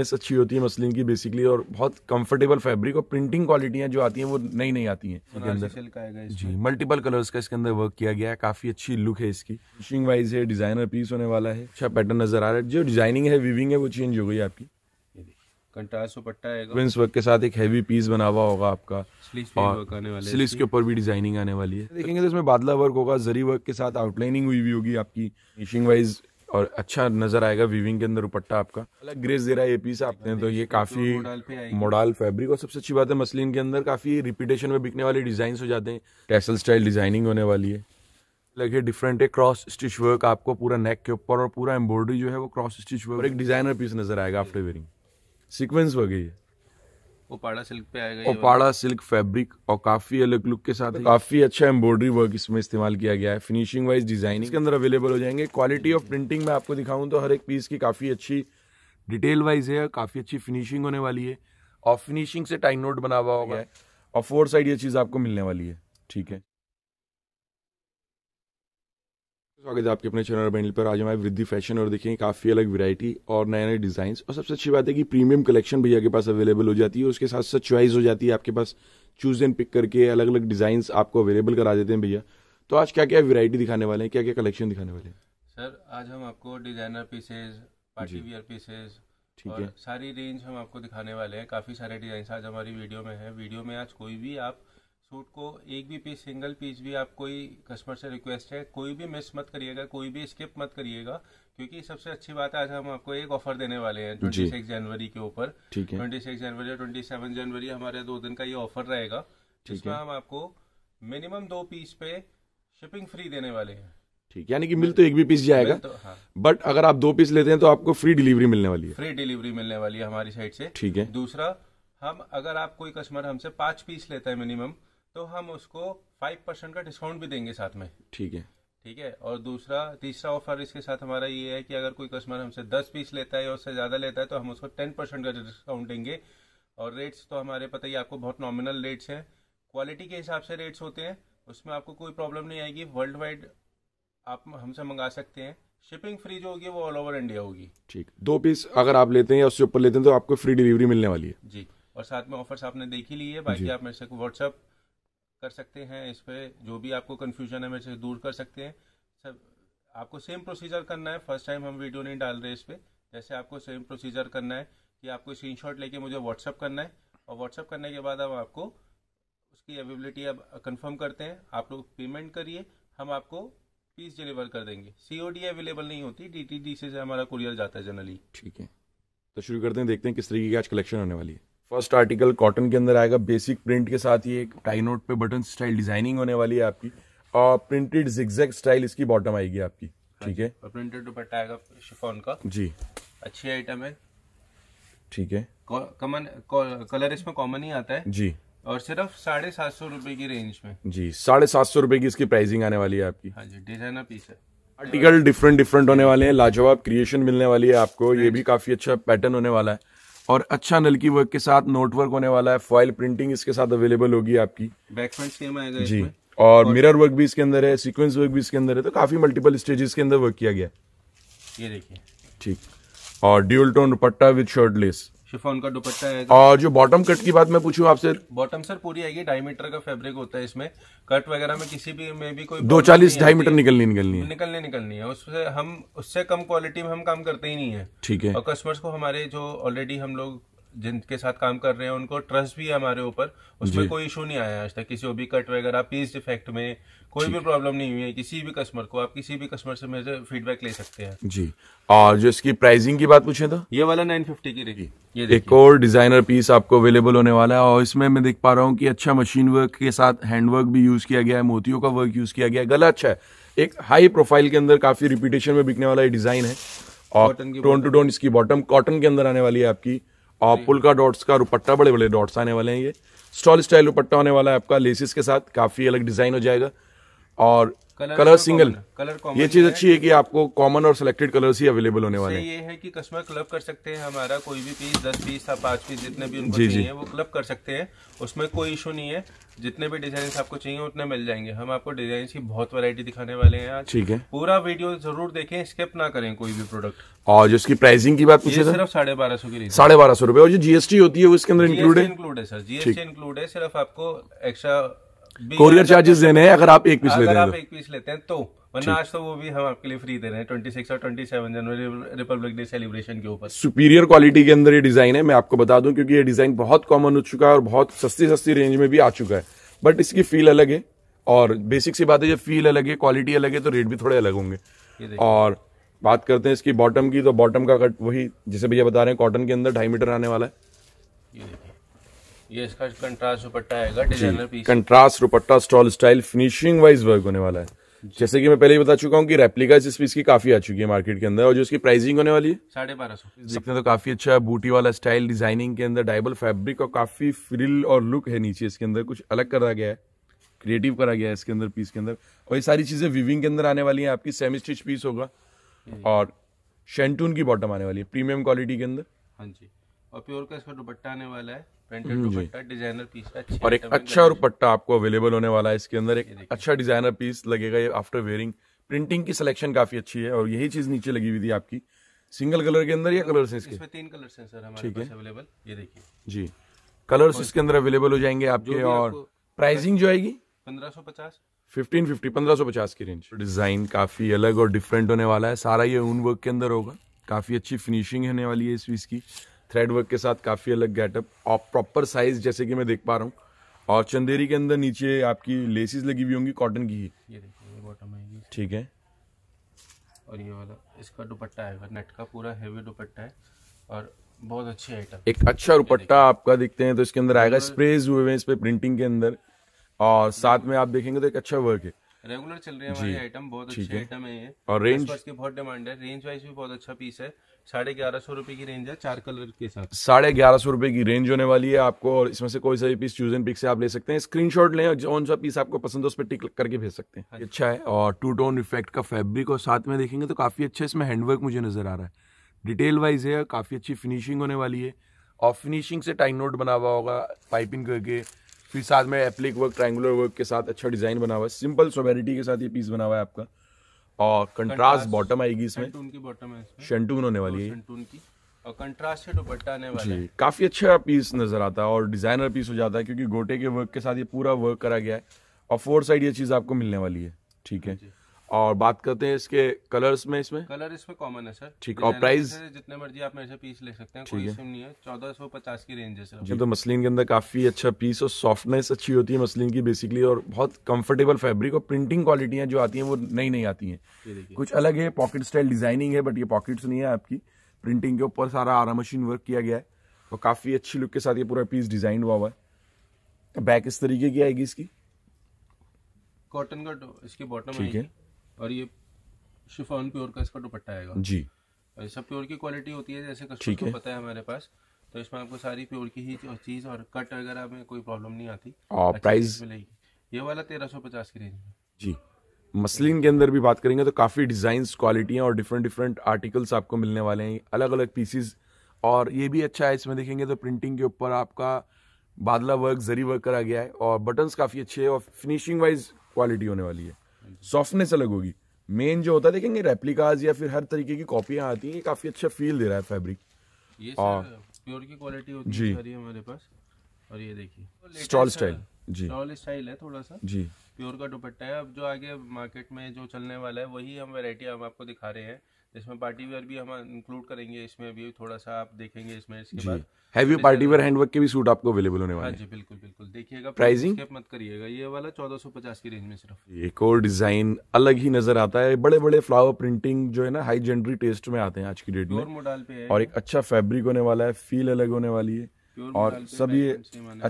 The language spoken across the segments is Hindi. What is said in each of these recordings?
इस अच्छी होती है मसलिन की बेसिकली और बहुत कंफर्टेबल फैब्रिक और प्रिंटिंग क्वालिटियाँ जो आती हैं वो नई नई आती हैं इसके अंदर जी मल्टीपल कलर्स का इसके अंदर वर्क किया गया है काफ़ी अच्छी लुक है इसकी फिशिंग वाइज है डिज़ाइनर पीस होने वाला है अच्छा पैटर्न नजर आ रहा है जो डिजाइनिंग है विविंग है वो चेंज हो गई आपकी कंट्रास्ट वर्क के साथ एक हैवी पीस बना हुआ होगा आपका स्लीव्स के ऊपर भी डिजाइनिंग आने वाली है देखेंगे तो इसमें बादला वर्क होगा जरी वर्क के साथ आउटलाइनिंग हुई भी होगी आपकी फिशिंग वाइज और अच्छा नजर आएगा वीविंग के अंदर दुपट्टा आपका अलग ग्रेस दे रहा है ये पीस आपने तो ये काफी मोडाल तो फैब्रिक और सबसे अच्छी बात है मसलिन के अंदर काफी रिपीटेशन में बिकने वाले डिजाइन हो जाते हैं टैसल स्टाइल डिजाइनिंग होने वाली है लगे डिफरेंट है क्रॉस स्टिच वर्क आपको पूरा नेक के ऊपर और पूरा एम्ब्रॉयडरी जो है वो क्रॉस स्टिच वर्क एक डिजाइनर पीस नजर आएगा आफ्टर वेयरिंग सिक्वेंस वगैरह है ओपाड़ा सिल्क पे आएगा ओपाड़ा सिल्क फैब्रिक और काफी अलग लुक के साथ तो काफी अच्छा एम्ब्रॉयडरी वर्क इसमें इस्तेमाल किया गया है फिनिशिंग वाइज डिजाइनिंग के अंदर अवेलेबल हो जाएंगे क्वालिटी ऑफ प्रिंटिंग में आपको दिखाऊं तो हर एक पीस की काफी अच्छी डिटेल वाइज है काफी अच्छी फिनिशिंग होने वाली है और फिनिशिंग से टाइम नोट बना हुआ होगा और फोर साइड ये चीज आपको मिलने वाली है ठीक है स्वागत है आपके अपने चैनल बैंडल पर आज हमारे वृद्धि फैशन और देखेंगे काफ़ी अलग वैरायटी और नए नए डिज़ाइन और सबसे अच्छी बात है कि प्रीमियम कलेक्शन भैया के पास अवेलेबल हो जाती है और उसके साथ साथ चॉइस हो जाती है आपके पास चूज एंड पिक करके अलग अलग डिजाइन आपको अवेलेबल करा देते हैं भैया तो आज क्या क्या वेरायटी दिखाने वाले हैं क्या क्या कलेक्शन दिखाने वाले हैं सर आज हम आपको designer pieces party wear pieces ठीक है सारी रेंज हम आपको दिखाने वाले हैं काफ़ी सारे डिज़ाइन आज हमारी वीडियो में है वीडियो में आज कोई भी आप सूट को एक भी पीस सिंगल पीस भी आप कोई कस्टमर से रिक्वेस्ट है कोई भी मिस मत करिएगा कोई भी स्किप मत करिएगा क्योंकि सबसे अच्छी बात है आज हम आपको एक ऑफर देने वाले हैं ट्वेंटी सिक्स जनवरी के ऊपर ट्वेंटी सिक्स जनवरी और ट्वेंटी सेवन जनवरी हमारे दो दिन का ये ऑफर रहेगा जिसमें हम आपको मिनिमम दो पीस पे शिपिंग फ्री देने वाले हैं ठीक यानी कि मिल तो एक भी पीस जाएगा बट तो, हाँ। अगर आप दो पीस लेते हैं तो आपको फ्री डिलीवरी मिलने वाली है फ्री डिलीवरी मिलने वाली है हमारी साइड से ठीक है दूसरा हम अगर आप कोई कस्टमर हमसे पांच पीस लेता है मिनिमम तो हम उसको फाइव परसेंट का डिस्काउंट भी देंगे साथ में ठीक है ठीक है और दूसरा तीसरा ऑफर इसके साथ हमारा ये है कि अगर कोई कस्टमर हमसे दस पीस लेता है या उससे ज़्यादा लेता है तो हम उसको टेन परसेंट का डिस्काउंट देंगे और रेट्स तो हमारे पता ही आपको बहुत नॉमिनल रेट्स हैं क्वालिटी के हिसाब से रेट्स होते हैं उसमें आपको कोई प्रॉब्लम नहीं आएगी वर्ल्ड वाइड आप हमसे मंगा सकते हैं शिपिंग फ्री जो होगी वो ऑल ओवर इंडिया होगी ठीक दो पीस अगर आप लेते हैं या उससे ऊपर लेते हैं तो आपको फ्री डिलीवरी मिलने वाली है जी और साथ में ऑफर्स आपने देख ही ली है बाकी आप मेरे से व्हाट्सअप कर सकते हैं इस पर जो भी आपको कन्फ्यूजन है मेरे से दूर कर सकते हैं सब आपको सेम प्रोसीजर करना है फर्स्ट टाइम हम वीडियो नहीं डाल रहे इस पर जैसे आपको सेम प्रोसीजर करना है कि आपको शॉट लेके मुझे व्हाट्सअप करना है और व्हाट्सअप करने के बाद हम आपको उसकी अवेबिलिटी अब कन्फर्म करते हैं आप लोग पेमेंट करिए हम आपको पीस डिलीवर कर देंगे सीओडी अवेलेबल नहीं होती डीटीडी से हमारा कुरियर जाता है जनरली ठीक है तो शुरू करते हैं देखते हैं किस तरीके की आज कलेक्शन होने वाली है फर्स्ट आर्टिकल कॉटन के अंदर आएगा बेसिक प्रिंट के साथ ही एक टाई नोट पे बटन स्टाइल डिजाइनिंग होने वाली है आपकी और प्रिंटेड जिग्जैग स्टाइल इसकी बॉटम आएगी आपकी ठीक है प्रिंटेड दुपट्टा आएगा शिफॉन का जी अच्छी आइटम है ठीक है कॉमन कलर इसमें कॉमन ही आता है जी और सिर्फ साढ़े सात सौ रुपए की रेंज में जी साढ़े सात सौ रुपए की इसकी प्राइसिंग आने वाली है आपकी हाँ जी डिजाइनर पीस है आर्टिकल डिफरेंट डिफरेंट होने वाले हैं लाजवाब क्रिएशन मिलने वाली है आपको ये भी काफी अच्छा पैटर्न होने वाला है और अच्छा नलकी वर्क के साथ नोट वर्क होने वाला है फॉइल प्रिंटिंग इसके साथ अवेलेबल होगी आपकी बैक फ्रंट आएगा जी और, और मिरर वर्क भी इसके अंदर है सीक्वेंस वर्क भी इसके अंदर है तो काफी मल्टीपल स्टेजेस के अंदर वर्क किया गया ये देखिए ठीक और dual tone dupatta with shirt lace chiffon का दुपट्टा है और जो बॉटम कट की बात मैं पूछूं आपसे बॉटम सर पूरी आएगी ढाई मीटर का फैब्रिक होता है इसमें कट वगैरह में किसी भी में भी कोई दो चालीस ढाई मीटर निकलनी निकलनी है निकलने निकलनी है उससे हम उससे कम क्वालिटी में हम काम करते ही नहीं है ठीक है और कस्टमर्स को हमारे जो ऑलरेडी हम लोग जिनके साथ काम कर रहे हैं उनको ट्रस्ट भी है हमारे ऊपर उसमें कोई इशू नहीं आया आज तक किसी भी कट वगैरह पीस डिफेक्ट में कोई भी प्रॉब्लम नहीं हुई है किसी भी कस्टमर को आप किसी भी कस्टमर से मेरे फीडबैक ले सकते हैं जी और जो इसकी प्राइसिंग की बात पूछे तो ये वाला 950 की रहेगी एक और डिजाइनर पीस आपको अवेलेबल होने वाला है और इसमें मैं देख पा रहा हूँ कि अच्छा मशीन वर्क के साथ हैंडवर्क भी यूज किया गया है मोतियों का वर्क यूज किया गया है गला अच्छा है एक हाई प्रोफाइल के अंदर काफी रिपीटेशन में बिकने वाला डिजाइन है और टोन टू टोन इसकी बॉटम कॉटन के अंदर आने वाली है आपकी और पुलका डॉट्स का रुपट्टा बड़े बड़े डॉट्स आने वाले हैं ये स्टॉल स्टाइल रुपट्टा होने वाला है आपका लेसिस के साथ काफी अलग डिजाइन हो जाएगा और कलर, कलर सिंगल कलर ये चीज अच्छी है कि आपको कॉमन और सिलेक्टेड कलर्स ही अवेलेबल होने वाले हैं ये है कि कस्टमर क्लब कर सकते हैं हमारा कोई भी पीस दस पीस या पांच पीस जितने भी उनको जी, चाहिए जी. वो क्लब कर सकते हैं उसमें कोई इशू नहीं है जितने भी डिजाइन आपको चाहिए उतने मिल जाएंगे हम आपको डिजाइन की बहुत वेरायटी दिखाने वाले हैं ठीक है पूरा वीडियो जरूर देखें स्किप ना करें कोई भी प्रोडक्ट और जिसकी प्राइसिंग की बात पूछे सिर्फ साढ़े बारह सौ की साढ़े बारह सौ रुपए और जो जीएसटी होती है वो इसके अंदर इंक्लूड है सर जीएसटी इंक्लूड है सिर्फ आपको एक्स्ट्रा कोरियर चार्जेस देने हैं अगर आप एक पीस तो। लेते हैं तो आज तो वो भी हम आपके लिए फ्री दे रहे हैं 26 और 27 जनवरी रिपब्लिक डे सेलिब्रेशन के ऊपर सुपीरियर क्वालिटी के अंदर ये डिजाइन है मैं आपको बता दूं क्योंकि ये डिजाइन बहुत कॉमन हो चुका है और बहुत सस्ती सस्ती रेंज में भी आ चुका है बट इसकी फील अलग है और बेसिक सी बात है जब फील अलग है क्वालिटी अलग है तो रेट भी थोड़े अलग होंगे और बात करते हैं इसकी बॉटम की तो बॉटम का कट वही जैसे भैया बता रहे हैं कॉटन के अंदर ढाई मीटर आने वाला है contrast stole style finishing wise work होने वाला है जैसे कि मैं पहले ही बता चुका हूँ कि रेप्लिका इस पीस की काफी आ चुकी है मार्केट के अंदर और जो इसकी प्राइसिंग होने वाली है साढ़े बारह सौ तो काफी अच्छा बूटी वाला स्टाइल डिजाइनिंग के अंदर डाइबल फैब्रिक और काफी फ्रिल और लुक है नीचे इसके अंदर कुछ अलग करा गया है क्रिएटिव करा गया है इसके अंदर पीस के अंदर और ये सारी चीजें विविंग के अंदर आने वाली है आपकी सेमी स्टिच पीस होगा और शेंटून की बॉटम आने वाली है प्रीमियम क्वालिटी के अंदर हाँ जी और प्योर का इसका दुपट्टा आने वाला है हम्म, डिजाइनर पीस और एक अच्छा दुपट्टा आपको अवेलेबल होने वाला है इसके अंदर एक अच्छा डिजाइनर पीस लगेगा ये आफ्टर वेयरिंग प्रिंटिंग की सिलेक्शन काफी अच्छी है और यही चीज नीचे लगी हुई थी आपकी सिंगल कलर के अंदर या हाँ, कलर इसमें इसके? तीन कलर हैं सर हमारे पास अवेलेबल ये देखिए जी कलर्स इसके अंदर अवेलेबल हो जाएंगे आपके और प्राइसिंग जो आएगी पंद्रह सौ पचास फिफ्टीन फिफ्टी पंद्रह सौ पचास की रेंज डिजाइन काफी अलग और डिफरेंट होने वाला है सारा ये ऊन वर्क के अंदर होगा काफी अच्छी फिनिशिंग होने वाली है इस पीस की थ्रेड वर्क के साथ काफ़ी अलग गेटअप और प्रॉपर साइज जैसे कि मैं देख पा रहा हूँ और चंदेरी के अंदर नीचे आपकी लेसिस लगी हुई होंगी कॉटन की ये देखिए बॉटम आएगी ठीक है और ये वाला इसका दुपट्टा आएगा नेट का पूरा हैवी दुपट्टा है और बहुत अच्छी आइटम एक अच्छा दुपट्टा आपका देखते हैं तो इसके अंदर आएगा स्प्रेज हुए हुए इस पर प्रिंटिंग के अंदर और साथ में आप देखेंगे तो एक अच्छा वर्क है रेगुलर चल रहे हैं हमारे आइटम बहुत अच्छे आइटम है ये और रेंज के बहुत डिमांड है रेंज वाइज भी बहुत अच्छा पीस है साढ़े ग्यारह सौ रुपए की रेंज है चार कलर के साथ साढ़े ग्यारह सौ रुपए की रेंज होने वाली है आपको और इसमें से कोई सा भी पीस चूज एंड पिक से आप ले सकते हैं स्क्रीन शॉट लें जो सा पीस आपको पसंद है उस पर टिक करके भेज सकते हैं अच्छा, अच्छा है और टू टोन इफेक्ट का फैब्रिक और साथ में देखेंगे तो काफ़ी अच्छा इसमें हैंडवर्क मुझे नजर आ रहा है डिटेल वाइज है काफ़ी अच्छी फिनिशिंग होने वाली है और फिनिशिंग से टाइम नोट बना हुआ होगा पाइपिंग करके फिर साथ में एप्लिक वर्क ट्राइंगुलर वर्क के साथ अच्छा डिजाइन बना हुआ है सिंपल सोवेरिटी के साथ ये पीस बना हुआ है आपका और कंट्रास्ट बॉटम आएगी इसमें बॉटम शेंटून होने वाली है और कंट्रास्ट दुपट्टा आने वाला जी काफ़ी अच्छा पीस नज़र आता है और डिज़ाइनर पीस हो जाता है क्योंकि गोटे के वर्क के साथ ये पूरा वर्क करा गया है और फोर साइड ये चीज़ आपको मिलने वाली है ठीक है और बात करते हैं इसके कलर्स में इसमें कलर इसमें कॉमन है सर ठीक और प्राइस जितने मर्जी आप मेरे से पीस ले सकते हैं कोई नहीं है चौदह सौ पचास की रेंज है सर तो मसलिन के अंदर काफी अच्छा पीस और सॉफ्टनेस अच्छी होती है मसलिन की बेसिकली और बहुत कंफर्टेबल फैब्रिक और प्रिंटिंग क्वालिटियाँ जो आती है वो नई नई आती है कुछ अलग है पॉकेट स्टाइल डिजाइनिंग है बट ये पॉकेट नहीं है आपकी प्रिंटिंग के ऊपर सारा आरा मशीन वर्क किया गया है और काफ़ी अच्छी लुक के साथ ये पूरा पीस डिजाइन हुआ हुआ है बैक इस तरीके की आएगी इसकी कॉटन का इसकी बॉटम ठीक है और ये शिफॉन प्योर का इसका दुपट्टा आएगा जी सब प्योर की क्वालिटी होती है जैसे कस्टमर को पता है हमारे पास तो इसमें आपको सारी प्योर की ही चीज़ और कट वगैरह में कोई प्रॉब्लम नहीं आती और प्राइस ये वाला तेरह सौ पचास की रेंज में जी मसलिन के अंदर भी बात करेंगे तो काफ़ी डिजाइन क्वालिटियाँ और डिफरेंट डिफरेंट आर्टिकल्स आपको मिलने वाले हैं अलग अलग पीसीज और ये भी अच्छा है इसमें देखेंगे तो प्रिंटिंग के ऊपर आपका बादला वर्क जरी वर्क करा गया है और बटन्स काफ़ी अच्छे है और फिनिशिंग वाइज क्वालिटी होने वाली है सॉफ्टनेस अलग होगी मेन जो होता है देखेंगे रेप्लिकाज या फिर हर तरीके की कॉपियाँ आती हैं काफ़ी अच्छा फील दे रहा है फैब्रिक ये प्योर की क्वालिटी होती जी है हमारे पास और ये देखिए स्टॉल तो स्टाइल जी स्टॉल स्टाइल है थोड़ा सा जी प्योर का दुपट्टा है अब जो आगे मार्केट में जो चलने वाला है वही हम वेरायटी हम आपको दिखा रहे हैं इसमें पार्टी वेयर भी हम इंक्लूड करेंगे इसमें भी थोड़ा सा आप देखेंगे इसमें इसके बाद हैवी पार्टी वेयर हैंडवर्क के भी सूट आपको अवेलेबल होने वाले हाँ हैं जी बिल्कुल बिल्कुल देखिएगा प्राइसिंग मत करिएगा ये वाला 1450 की रेंज में सिर्फ एक और डिजाइन अलग ही नजर आता है बड़े बड़े फ्लावर प्रिंटिंग जो है ना हाई जेंडरी टेस्ट में आते हैं आज की डेट में और एक अच्छा फेब्रिक होने वाला है फील अलग होने वाली है और सब ये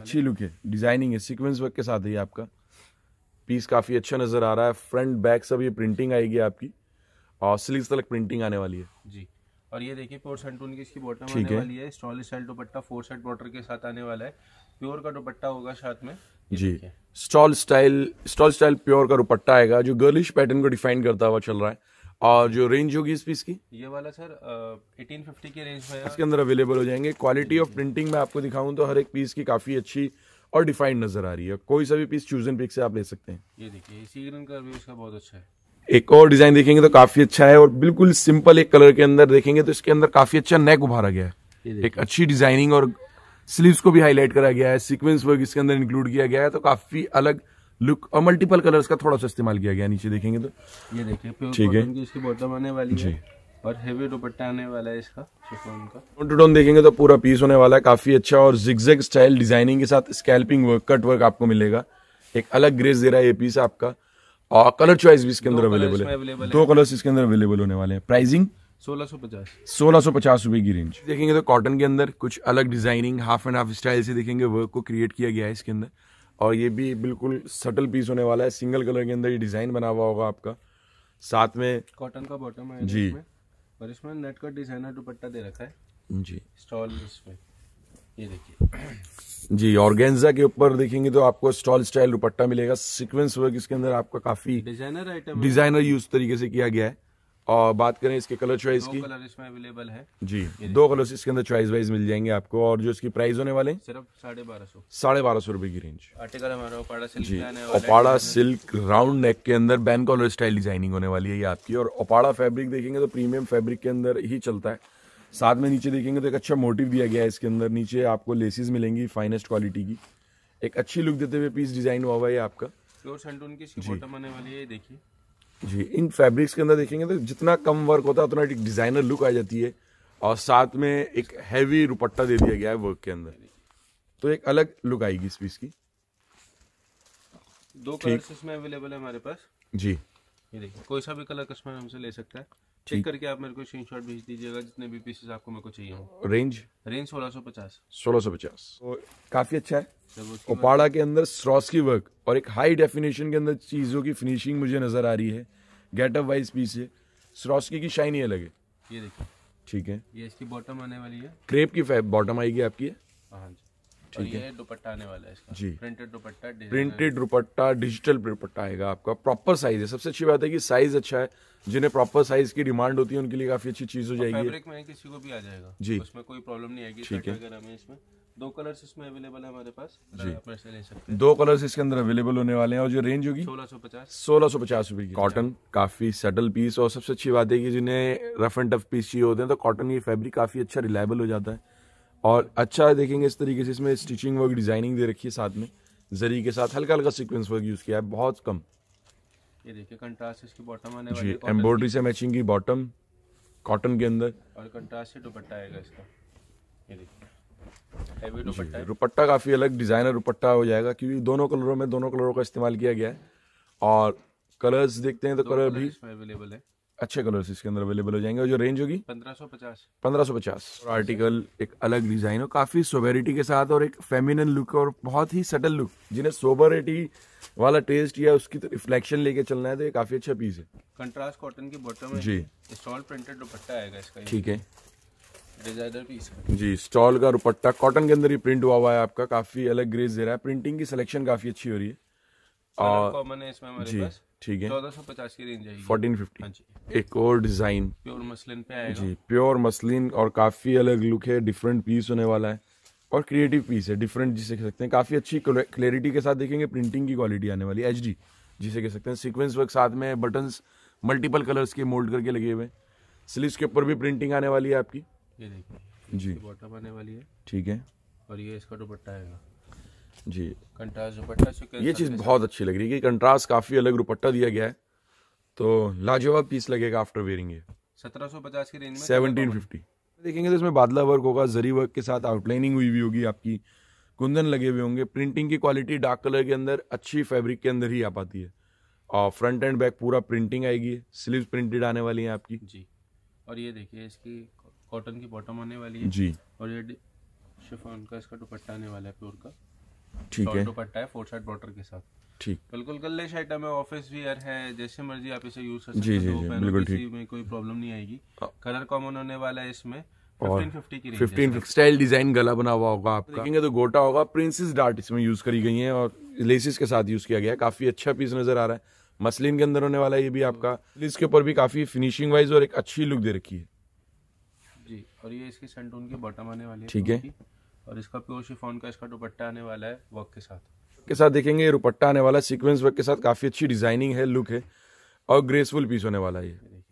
अच्छी लुक है डिजाइनिंग है सिक्वेंस वर्क के साथ है आपका पीस काफी अच्छा नजर आ रहा है फ्रंट बैक सब ये प्रिंटिंग आएगी आपकी और सिल्क तलक प्रिंटिंग आने वाली है जी और ये देखिए प्योर सेंटून की इसकी बॉटम आने है। वाली है stole style dupatta four set border के साथ आने वाला है प्योर का दुपट्टा होगा साथ में जी stole style stole style pure का दुपट्टा आएगा जो गर्लिश पैटर्न को डिफाइन करता हुआ चल रहा है और जो रेंज होगी इस पीस की ये वाला सर एटीन फिफ्टी के रेंज में इसके अंदर अवेलेबल हो जाएंगे क्वालिटी ऑफ प्रिंटिंग मैं आपको दिखाऊं तो हर एक पीस की काफ़ी अच्छी और डिफाइंड नजर आ रही है कोई सा भी पीस चूज एंड पिक से आप ले सकते हैं ये देखिए इसी ग्रीन कलर भी उसका बहुत अच्छा है एक और डिजाइन देखेंगे तो काफी अच्छा है और बिल्कुल सिंपल एक कलर के अंदर देखेंगे तो इसके अंदर काफी अच्छा नेक उभारा गया है एक अच्छी डिजाइनिंग और स्लीव्स को भी हाईलाइट करा गया है सीक्वेंस वर्क इसके अंदर इंक्लूड किया गया है तो काफी अलग लुक और मल्टीपल कलर्स का थोड़ा सा इस्तेमाल किया गया नीचे देखेंगे तो ये देखिए ठीक है इसकी बॉटम आने वाली और हेवी दुपट्टा आने वाला है इसका का टू टोन देखेंगे तो पूरा पीस होने वाला है काफी अच्छा और जिगजेग स्टाइल डिजाइनिंग के साथ स्कैल्पिंग वर्क कट वर्क आपको मिलेगा एक अलग ग्रेस दे रहा है ये पीस आपका और कलर चॉइस भी इसके अंदर अवेलेबल है दो कलर्स इसके अंदर अवेलेबल होने वाले हैं प्राइसिंग सोलह सौ पचास सोलह सौ पचास रुपए की रेंज देखेंगे तो कॉटन के अंदर कुछ अलग designing half and half style से देखेंगे वर्क को क्रिएट किया गया है इसके अंदर और ये भी बिल्कुल सटल पीस होने वाला है सिंगल कलर के अंदर ये डिजाइन बना हुआ होगा आपका साथ में कॉटन का बॉटम है जी और इसमें नेट का डिजाइनर दुपट्टा दे रखा है जी स्टॉल इसमें ये देखिए जी ऑर्गेन्जा के ऊपर देखेंगे तो आपको स्टॉल स्टाइल दुपट्टा मिलेगा सीक्वेंस वर्क इसके अंदर आपका काफी डिजाइनर आइटम डिजाइनर यूज तरीके से किया गया है और बात करें इसके कलर चॉइस की कलर इसमें अवेलेबल है जी दो कलर इसके अंदर चॉइस वाइज मिल जाएंगे आपको और जो इसकी प्राइस होने वाले सिर्फ साढ़े बारह सौ साढ़े बारह सौ रुपए की रेंज आर्टिकल हमारा ओपाड़ा सिल्क जी ओपाड़ा सिल्क राउंड नेक के अंदर बैन कॉलर स्टाइल डिजाइनिंग होने वाली है ये आपकी और ओपाड़ा फैब्रिक देखेंगे तो प्रीमियम फैब्रिक के अंदर ही चलता है साथ में नीचे देखेंगे तो एक अच्छा मोटिव दिया गया है इसके अंदर नीचे आपको लेसिस मिलेंगी फाइनेस्ट क्वालिटी की एक अच्छी लुक देते हुए पीस डिजाइन हुआ हुआ है आपका प्योर सनटून की बॉटम आने वाली है देखिए जी इन फैब्रिक्स के अंदर देखेंगे तो जितना कम वर्क होता है उतना एक डिजाइनर लुक आ जाती है और साथ में एक हैवी रुपट्टा दे दिया गया है वर्क के अंदर तो एक अलग लुक आएगी इस पीस की दो कलर्स इसमें अवेलेबल है हमारे पास जी ये देखिए कोई सा भी कलर कस्टमर हमसे ले सकता है चेक करके आप मेरे को स्क्रीनशॉट भेज दीजिएगा जितने भी पीसेस आपको मेरे को चाहिए हो रेंज रेंज 1650 1650 तो काफी अच्छा है ओपाड़ा के अंदर स्रॉस की वर्क और एक हाई डेफिनेशन के अंदर चीज़ों की फिनिशिंग मुझे नज़र आ रही है गेटअप वाइज पीस है स्रॉस्की की शाइन ही अलग है ये देखिए ठीक है ये इसकी बॉटम आने वाली है क्रेप की बॉटम आएगी आपकी हाँ जी ठीक है दुपट्टा आने वाला है इसका जी printed dupatta printed dupatta digital dupatta आएगा आपका प्रॉपर साइज है सबसे अच्छी बात है कि साइज अच्छा है जिन्हें प्रॉपर साइज की डिमांड होती है उनके लिए काफी अच्छी चीज हो जाएगी फैब्रिक में किसी को भी आ जाएगा जी उसमें कोई प्रॉब्लम नहीं आएगी ठीक है इसमें दो कलर्स इसमें अवेलेबल है हमारे पास जी ले दो कलर्स इसके अंदर अवेलेबल होने वाले हैं और जो रेंज होगी सोलह सौ पचास सोलह सौ पचास की कॉटन काफी सटल पीस और सबसे अच्छी बात है कि जिन्हें रफ एंड टफ पीस चाहिए होते हैं तो कॉटन ये फैब्रिक काफी अच्छा रिलायबल हो जाता है और अच्छा देखेंगे इस तरीके से इसमें स्टिचिंग वर्क डिज़ाइनिंग दे रखी है साथ में जरी के साथ हल्का हल्का सीक्वेंस वर्क यूज़ किया है बहुत कम ये देखिए कंट्रास्ट इसकी बॉटम आने वाली एम्ब्रॉयडरी से मैचिंग की बॉटम कॉटन के अंदर और कंट्रास्ट से दुपट्टा आएगा इसका ये देखिए दुपट्टा काफ़ी अलग डिज़ाइनर दुपट्टा हो जाएगा क्योंकि दोनों कलरों में दोनों कलरों का इस्तेमाल किया गया है और कलर्स देखते हैं तो कलर भी अवेलेबल है अच्छे कलर्स इसके अंदर अवेलेबल हो जाएंगे और जो रेंज होगी पंद्रह सौ पचास पंद्रह सौ पचास आर्टिकल एक अलग डिजाइन हो काफी सोबेरिटी के साथ और एक फेमिनल लुक और बहुत ही सटल लुक जिन्हें सोबरिटी वाला टेस्ट या उसकी तो रिफ्लेक्शन लेके चलना है तो ये काफी अच्छा पीस है कंट्रास्ट कॉटन की बॉटम जी स्टॉल प्रिंटेड दुपट्टा आएगा इसका ठीक है डिजाइनर पीस जी स्टॉल का दुपट्टा कॉटन के अंदर ही प्रिंट हुआ हुआ है आपका काफी अलग ग्रेज दे रहा है प्रिंटिंग की सिलेक्शन काफी अच्छी हो रही है कॉमन है इसमें हमारे पास ठीक है चौदह सौ पचास की रेंज फोर्टीन फिफ्टी एक और डिजाइन प्योर मसलिन पे आएगा जी प्योर मसलिन और काफी अलग लुक है डिफरेंट पीस होने वाला है और क्रिएटिव पीस है डिफरेंट जिसे कह सकते हैं काफी अच्छी क्लियरिटी के साथ देखेंगे प्रिंटिंग की क्वालिटी आने वाली एच डी जिसे कह सकते हैं सीक्वेंस वर्क साथ में बटन मल्टीपल कलर्स के मोल्ड करके लगे हुए स्लीव के ऊपर भी प्रिंटिंग आने वाली है आपकी ये देखिए जी बॉटम आने वाली है ठीक है और ये इसका दुपट्टा आएगा जी कंट्रास्ट दुपट्टा ये चीज़ बहुत अच्छी लग रही है कि कंट्रास्ट काफ़ी अलग दुपट्टा दिया गया है तो लाजवाब पीस लगेगा आफ्टर वेयरिंग ये 1750 की रेंज में 1750 देखेंगे तो इसमें बादला वर्क होगा जरी वर्क के साथ आउटलाइनिंग हुई भी होगी आपकी कुंदन लगे हुए होंगे प्रिंटिंग की क्वालिटी डार्क कलर के अंदर अच्छी फैब्रिक के अंदर ही आ पाती है और फ्रंट एंड बैक पूरा प्रिंटिंग आएगी स्लीव्स प्रिंटेड आने वाली है आपकी जी और ये देखिए इसकी कॉटन की बॉटम आने वाली है जी और ये शिफॉन का इसका दुपट्टा आने वाला है प्योर का ठीक है दुपट्टा है फोर साइड बॉर्डर के साथ ठीक बिल्कुल आइटम है ऑफिस वियर है जैसे मर्जी आप इसे यूज कर सकते जी, जी, जी, में कोई प्रॉब्लम नहीं आएगी कलर कॉमन होने वाला है इसमें स्टाइल डिजाइन गला बना हुआ होगा आप देखेंगे तो गोटा होगा प्रिंसेस डार्ट इसमें यूज करी गई है और लेसिस के साथ यूज किया गया है काफी अच्छा पीस नजर आ रहा है मसलिन के अंदर होने वाला है ये भी आपका इसके ऊपर भी काफी फिनिशिंग वाइज और एक अच्छी लुक दे रखी है जी और ये इसकी सेंटून के बॉटम आने वाले ठीक है और इसका प्योर शिफॉन का इसका दुपट्टा आने वाला है वर्क के साथ के साथ देखेंगे ये दुपट्टा आने वाला है सीक्वेंस वर्क के साथ काफ़ी अच्छी डिजाइनिंग है लुक है और ग्रेसफुल पीस होने वाला है ये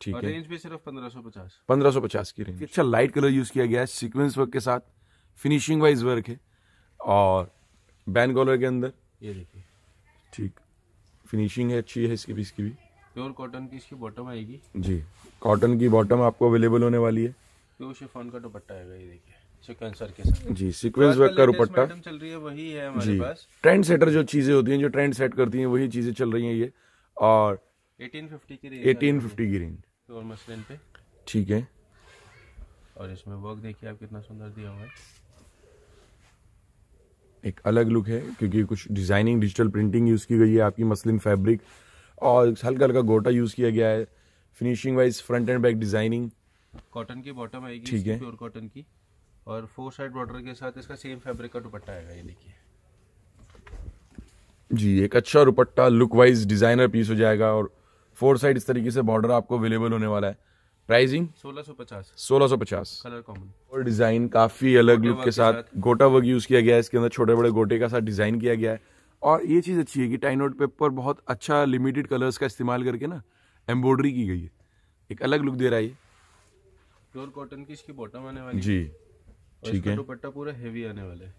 ठीक है रेंज भी सिर्फ 1550 1550 की रेंज अच्छा लाइट कलर यूज़ किया गया है सीक्वेंस वर्क के साथ फिनिशिंग वाइज वर्क है और बैन कॉलर के अंदर ये देखिए ठीक फिनिशिंग है अच्छी है इसके पीस की भी प्योर कॉटन की इसकी बॉटम आएगी जी कॉटन की बॉटम आपको अवेलेबल होने वाली है प्योर शिफॉन का दुपट्टा आएगा ये देखिए जी सीक्वेंस तो वर्क का रुपट्टा चल रही है वही है हमारे जी पास ट्रेंड सेटर जो चीजें होती हैं जो ट्रेंड सेट करती हैं वही चीजें चल रही हैं ये और 1850 की रेंज 1850 की रेंज प्योर मसलिन पे ठीक है और इसमें वर्क देखिए आप कितना सुंदर दिया हुआ है एक अलग लुक है क्योंकि कुछ डिजाइनिंग डिजिटल प्रिंटिंग यूज की गई है आपकी मसलिन फैब्रिक और हल्का हल्का गोटा यूज किया गया है finishing wise front and back designing cotton की बॉटम आएगी ठीक है प्योर कॉटन की और फोर साइड बॉर्डर के साथ इसका सेम फैब्रिक का दुपट्टा आएगा ये देखिए जी एक अच्छा dupatta look wise designer piece हो जाएगा और फोर साइड इस तरीके से बॉर्डर आपको अवेलेबल होने वाला है प्राइसिंग 1650 1650 कलर कॉमन और डिजाइन काफी अलग लुक के साथ, साथ गोटा वर्क यूज किया गया है इसके अंदर छोटे बड़े गोटे का साथ डिजाइन किया गया है और ये चीज अच्छी है कि टाइन आउट पेपर बहुत अच्छा लिमिटेड कलर्स का इस्तेमाल करके ना एम्ब्रॉयडरी की गई है एक अलग लुक दे रहा है प्योर कॉटन की इसकी बॉटम आने वाली जी ठीक है दुपट्टा तो पूरा हेवी आने वाला है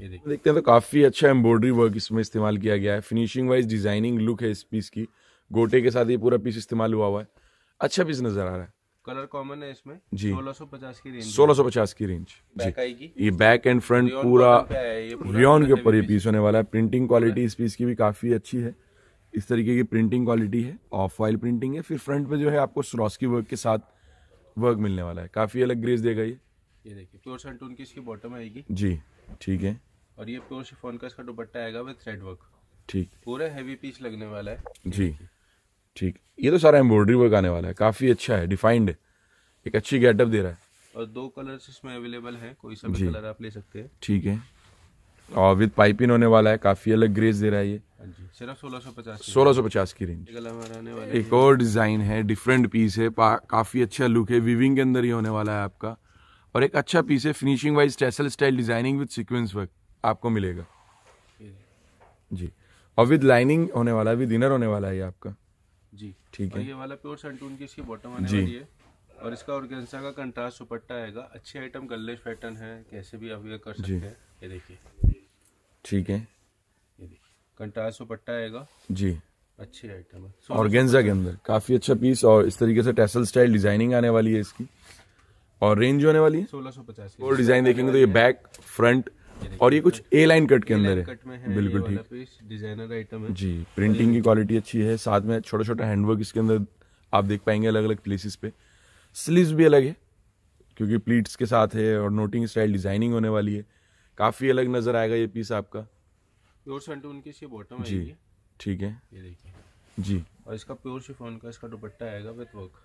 ये देखते, हैं तो काफ़ी अच्छा एम्ब्रॉयडरी वर्क इसमें इस्तेमाल किया गया है फिनिशिंग वाइज डिजाइनिंग लुक है इस पीस की गोटे के साथ ये पूरा पीस इस्तेमाल हुआ हुआ है अच्छा पीस नजर आ रहा है कलर कॉमन है इसमें जी सोलह सौ पचास की रेंज पचास की रेंज जी ये बैक एंड फ्रंट पूरा रियोन के ऊपर ये पीस होने वाला है प्रिंटिंग क्वालिटी हाँ। इस पीस की भी काफ़ी अच्छी है इस तरीके की प्रिंटिंग क्वालिटी है ऑफ वाइल प्रिंटिंग है फिर फ्रंट में जो है आपको स्रॉस्की वर्क के साथ वर्क मिलने वाला है काफ़ी अलग ग्रेस देगा ये ये देखिए प्योर सेंटून की इसकी बॉटम आएगी जी ठीक है और ये प्योर शिफोन का इसका दुपट्टा आएगा विद थ्रेड वर्क ठीक पूरा हैवी पीस लगने वाला है जी ठीक ये तो सारा एम्ब्रॉयडरी वर्क आने वाला है काफ़ी अच्छा है डिफाइंड है एक अच्छी गेटअप दे रहा है और दो कलर्स इसमें अवेलेबल है कोई सा भी कलर आप ले सकते हैं ठीक है और विद पाइपिंग होने वाला है काफ़ी अलग ग्रेस दे रहा है ये हाँ सिर्फ सोलह सौ पचास सोलह सौ पचास की रेंज एक और डिज़ाइन है डिफरेंट पीस है काफ़ी अच्छा लुक है विविंग के अंदर ये होने वाला है आपका और एक अच्छा पीस है finishing wise tassel style designing with sequence work आपको मिलेगा जी और विद लाइनिंग होने वाला विद इनर होने वाला है ये आपका जी ठीक है ये वाला प्योर सेंटून की इसकी बॉटम आने वाली है और इसका ऑर्गेन्जा का कंट्रास्ट दुपट्टा आएगा अच्छे आइटम गलेज पैटर्न है कैसे भी आप ये कर सकते हैं ये देखिए ठीक है ये देखिए कंट्रास्ट दुपट्टा आएगा जी अच्छे आइटम है ऑर्गेन्जा के अंदर काफी अच्छा पीस और इस तरीके से टेसल स्टाइल डिजाइनिंग आने वाली है इसकी और रेंज होने वाली है सोलह सौ पचास और डिजाइन देखेंगे तो ये बैक फ्रंट और ये कुछ ए लाइन कट के अंदर है बिल्कुल ठीक डिजाइनर आइटम है जी प्रिंटिंग की क्वालिटी अच्छी है साथ में छोटा छोटा हैंडवर्क इसके अंदर आप देख पाएंगे अलग अलग प्लेसेस पे स्लीव्स भी अलग है क्योंकि प्लीट्स के साथ है और नोटिंग स्टाइल डिजाइनिंग होने वाली है काफी अलग नजर आएगा ये पीस आपका प्योर संटून की इसकी बॉटम जी ठीक है ये देखिए जी और इसका प्योर शिफॉन का इसका दुपट्टा आएगा विथ वर्क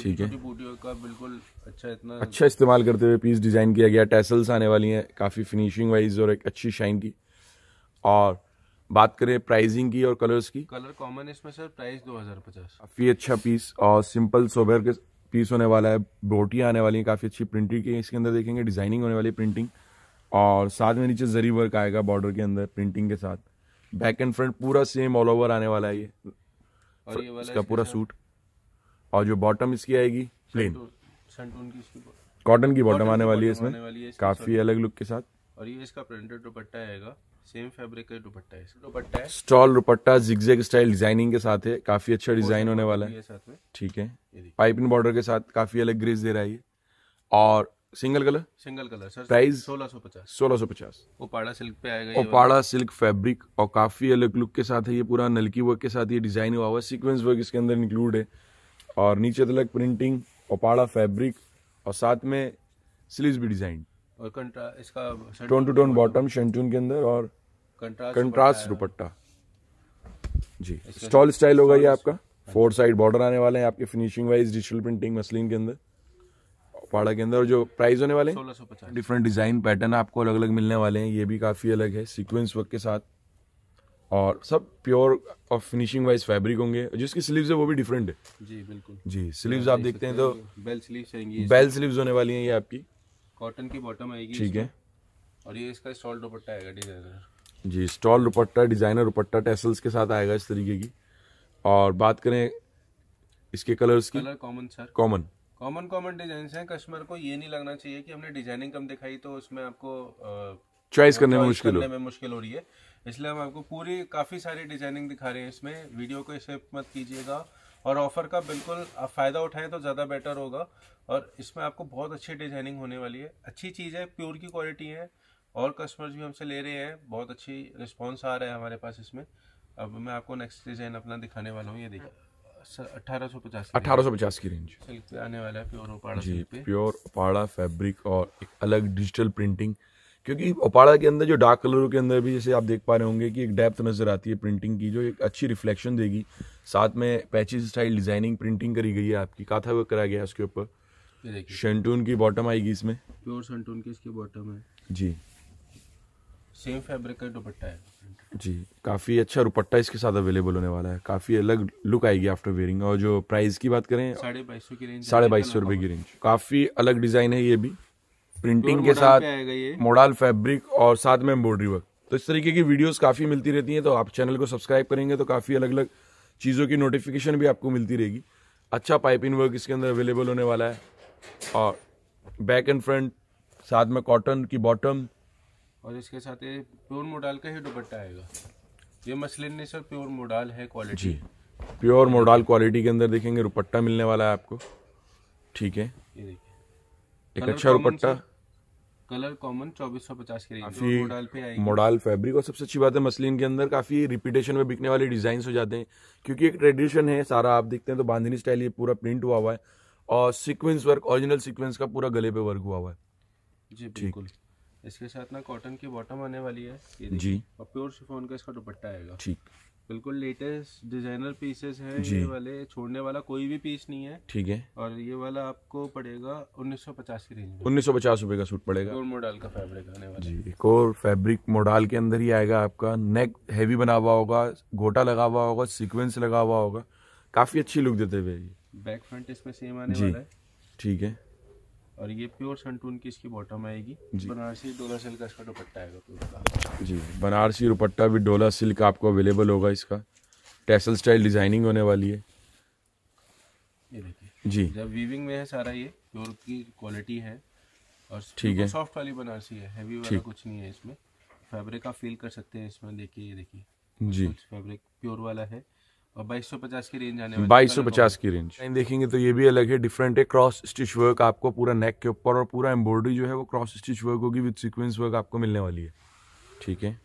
ठीक है बिल्कुल अच्छा इतना अच्छा इस्तेमाल करते हुए पीस डिज़ाइन किया गया टेसल्स आने वाली हैं काफ़ी फिनिशिंग वाइज और एक अच्छी शाइन की और बात करें प्राइसिंग की और कलर्स की कलर कॉमन इसमें सर प्राइस दो हज़ार पचास काफ़ी अच्छा पीस और सिंपल सोबेर के पीस होने वाला है बोटियाँ आने वाली हैं काफ़ी अच्छी प्रिंटिंग की इसके अंदर देखेंगे डिज़ाइनिंग होने वाली प्रिंटिंग और साथ में नीचे जरी वर्क आएगा बॉर्डर के अंदर प्रिंटिंग के साथ बैक एंड फ्रंट पूरा सेम ऑल ओवर आने वाला है ये और ये वाला इसका पूरा सूट और जो बॉटम इसकी आएगी प्लेन कॉटन की बॉटम आने वाली है इसमें काफी अलग लुक के साथ और ये इसका प्रिंटेड दुपट्टा आएगा सेम फैब्रिक का दुपट्टा है दुपट्टा है stole dupatta zigzag style designing के साथ है काफी अच्छा डिजाइन होने वाला है ठीक है पाइपिंग बॉर्डर के साथ काफी अलग ग्रेस दे रहा है ये और single colour single colour sir price सोलह सौ पचास सोलह सौ पचास ओपाड़ा सिल्क पे आएगा ओपाड़ा सिल्क फैब्रिक और काफी अलग लुक के साथ है ये पूरा नलकी वर्क के साथ ये डिजाइन हुआ हुआ सीक्वेंस वर्क इसके अंदर इंक्लूड है और नीचे तलक प्रिंटिंग ओपाड़ा फैब्रिक और साथ में स्लीव भी डिजाइन और इसका टोन टू टोन बॉटम शेंटून के अंदर और कंट्रास्ट दुपट्टा जी स्टॉल स्टाइल होगा ये आपका फोर साइड बॉर्डर आने वाले हैं आपके finishing wise digital printing muslin के अंदर पाड़ा के अंदर जो प्राइस होने वाले हैं डिफरेंट डिजाइन पैटर्न आपको अलग अलग मिलने वाले हैं ये भी काफी अलग है सीक्वेंस वर्क के साथ और सब प्योर और फिनिशिंग वाइज फैब्रिक होंगे जिसकी स्लीव्स है वो भी डिफरेंट है जी बिल्कुल जी स्लीव्स आप देखते हैं तो बेल स्लीव्स आएंगी बेल स्लीव्स होने वाली हैं ये आपकी कॉटन की बॉटम आएगी ठीक है और ये इसका स्टॉल दुपट्टा आएगा डिजाइनर जी stole dupatta designer dupatta tassels के साथ आएगा इस तरीके की और बात करें इसके कलर्स की colour common sir common common common design हैं कस्टमर को ये नहीं लगना चाहिए कि हमने डिजाइनिंग कम दिखाई तो उसमें आपको चॉइस करने में मुश्किल हो रही है इसलिए हम आपको पूरी काफ़ी सारी डिजाइनिंग दिखा रहे हैं इसमें वीडियो को स्किप मत कीजिएगा और ऑफर का बिल्कुल आप फ़ायदा उठाएं तो ज़्यादा बेटर होगा और इसमें आपको बहुत अच्छी डिजाइनिंग होने वाली है अच्छी चीज़ है प्योर की क्वालिटी है और कस्टमर्स भी हमसे ले रहे हैं बहुत अच्छी रिस्पॉन्स आ रहा है हमारे पास इसमें अब मैं आपको नेक्स्ट डिज़ाइन अपना दिखाने वाला हूँ ये देखिए अठारह सौ पचास की रेंज आने वाला है प्योर उपाड़ा जी प्योर उपाड़ा फैब्रिक और एक अलग डिजिटल प्रिंटिंग क्योंकि ओपाड़ा के अंदर जो डार्क कलरों के अंदर भी जैसे आप देख पा रहे होंगे कि एक डेप्थ नज़र आती है प्रिंटिंग की जो एक अच्छी रिफ्लेक्शन देगी साथ में पैचेज स्टाइल डिजाइनिंग प्रिंटिंग करी गई है आपकी काथा वर्क कराया गया है उसके ऊपर शेंटून की बॉटम आएगी इसमें प्योर शेंटून की इसकी बॉटम है जी सेम फैब्रिक का दुपट्टा है जी काफ़ी अच्छा दुपट्टा इसके साथ अवेलेबल होने वाला है काफ़ी अलग लुक आएगी आफ्टर वेयरिंग और जो प्राइस की बात करें साढ़े बाईस सौ की रेंज साढ़े बाईस सौ रुपये की रेंज काफ़ी अलग डिज़ाइन है ये भी प्रिंटिंग के साथ मोडाल फैब्रिक और साथ में एम्ब्रॉयडरी वर्क तो इस तरीके की वीडियोस काफ़ी मिलती रहती हैं तो आप चैनल को सब्सक्राइब करेंगे तो काफ़ी अलग अलग चीज़ों की नोटिफिकेशन भी आपको मिलती रहेगी अच्छा पाइपिंग वर्क इसके अंदर अवेलेबल होने वाला है और बैक एंड फ्रंट साथ में कॉटन की बॉटम और इसके साथ ये प्योर मोडाल का ही दुपट्टा आएगा ये मसलिन नहीं सर प्योर मोडाल है क्वालिटी प्योर मोडाल क्वालिटी के अंदर देखेंगे दुपट्टा मिलने वाला है आपको ठीक है एक अच्छा दुपट्टा कलर कॉमन 2450 की रेंज मोडाल पे आएगी मोडाल फैब्रिक और सबसे अच्छी बात है मसलिन के अंदर काफी रिपीटेशन में बिकने वाले डिजाइन हो जाते हैं क्योंकि एक ट्रेडिशन है सारा आप देखते हैं तो बांधनी स्टाइल ये पूरा प्रिंट हुआ हुआ है और सिक्वेंस वर्क ओरिजिनल सिक्वेंस का पूरा गले पे वर्क हुआ हुआ है जी बिल्कुल इसके साथ ना कॉटन की बॉटम आने वाली है ये जी और प्योर शिफोन का इसका दुपट्टा आएगा ठीक बिल्कुल लेटेस्ट डिजाइनर पीसेस हैं ये वाले छोड़ने वाला कोई भी पीस नहीं है ठीक है और ये वाला आपको पड़ेगा 1950 की रेंज में 1950 रुपए का सूट पड़ेगा कोर मॉडल का फैब्रिक आने वाला जी कोर फैब्रिक मॉडल के अंदर ही आएगा आपका नेक हैवी बना हुआ होगा घोटा लगा हुआ होगा सीक्वेंस लगा हुआ होगा काफी अच्छी लुक देते हुए बैक फ्रंट इसमें सेम आने वाला है ठीक है और ये प्योर संटून की इसकी बॉटम आएगी बनारसी डोला सिल्क का इसका दुपट्टा आएगा पूरा जी बनारसी दुपट्टा भी डोला सिल्क आपको अवेलेबल होगा इसका टेसल स्टाइल डिजाइनिंग होने वाली है ये देखिए जी जब वीविंग में है सारा ये प्योर की क्वालिटी है और ठीक है सॉफ्ट वाली बनारसी है हैवी वाला कुछ नहीं है इसमें फैब्रिक आप फील कर सकते हैं इसमें देखिए ये देखिए जी फैब्रिक प्योर वाला है बाईस सौ पचास की रेंज आने बाईस की रेंज देखेंगे तो ये भी अलग है डिफरेंट है क्रॉस स्टिच वर्क आपको पूरा नेक के ऊपर और पूरा एम्ब्रॉयडरी जो है वो क्रॉस स्टिच वर्क होगी विद सीक्वेंस वर्क आपको मिलने वाली है ठीक है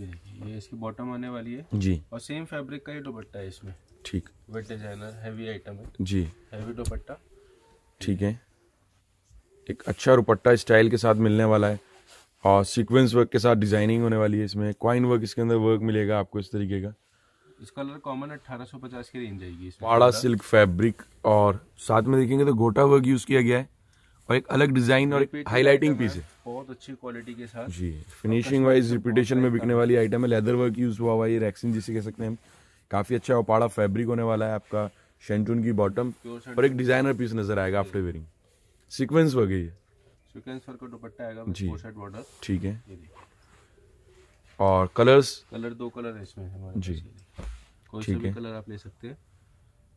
ये इसकी बॉटम आने वाली है जी और सेम फैब्रिक का ही दुपट्टा है इसमें ठीक वेट डिजाइनर हैवी आइटम है जी हैवी दुपट्टा ठीक है एक अच्छा दुपट्टा स्टाइल के साथ मिलने वाला है और सीक्वेंस वर्क के साथ डिजाइनिंग होने वाली है इसमें क्वाइन वर्क इसके अंदर वर्क मिलेगा आपको इस तरीके का इसका कलर कॉमन अठारह सौ पचास की रेंज आएगी पाड़ा सिल्क फैब्रिक और साथ में देखेंगे तो गोटा वर्क यूज किया गया है और एक अलग डिजाइन और हाईलाइटिंग पीस है बहुत अच्छी क्वालिटी के साथ जी फिनिशिंग वाइज रिपीटेशन में बिकने वाली आइटम है लेदर वर्क यूज हुआ हुआ है रैक्सिन जिसे कह सकते हैं काफी अच्छा और पाड़ा फैब्रिक होने वाला है आपका शेंटून की बॉटम और एक डिजाइनर पीस नजर आएगा आफ्टर वेयरिंग सीक्वेंस वर्क है सीक्वेंस वर्क का दुपट्टा आएगा जी बॉर्डर ठीक है और कलर्स कलर दो कलर है इसमें जी कोई सा भी कलर आप ले सकते हैं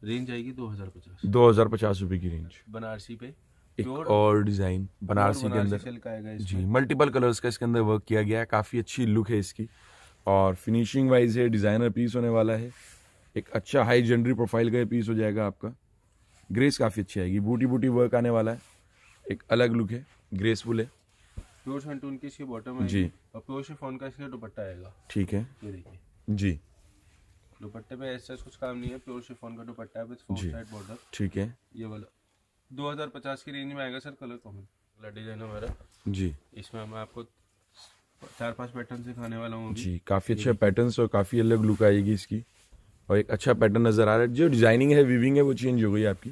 रेंज आएगी दो हजार पचास दो हजार पचास रूपए की रेंज बनारसी पे एक और डिजाइन बनारसी के अंदर जी मल्टीपल कलर्स का इसके अंदर वर्क किया गया है काफी अच्छी लुक है इसकी और फिनिशिंग वाइज है डिजाइनर पीस होने वाला है एक अच्छा हाई जेंडरी प्रोफाइल का पीस हो जाएगा आपका ग्रेस काफ़ी अच्छी आएगी बूटी बूटी वर्क आने वाला है एक अलग लुक है ग्रेसफुल है प्योर सेंटून की इसकी बॉटम है जी और प्योर शिफॉन का इसका दुपट्टा आएगा ठीक है ये देखिए जी दुपट्टे पे ऐसा कुछ काम नहीं है प्योर शिफोन का दुपट्टा है विद फोर साइड बॉर्डर ठीक है ये वाला 2050 की रेंज में आएगा सर कलर कॉमन वाला डिजाइन हमारा जी इसमें मैं आपको चार पांच पैटर्न दिखाने वाला हूँ जी काफी अच्छे पैटर्न और काफी अलग लुक आएगी इसकी और एक अच्छा पैटर्न नजर आ रहा है जो डिजाइनिंग है वीविंग है वो चेंज हो गई आपकी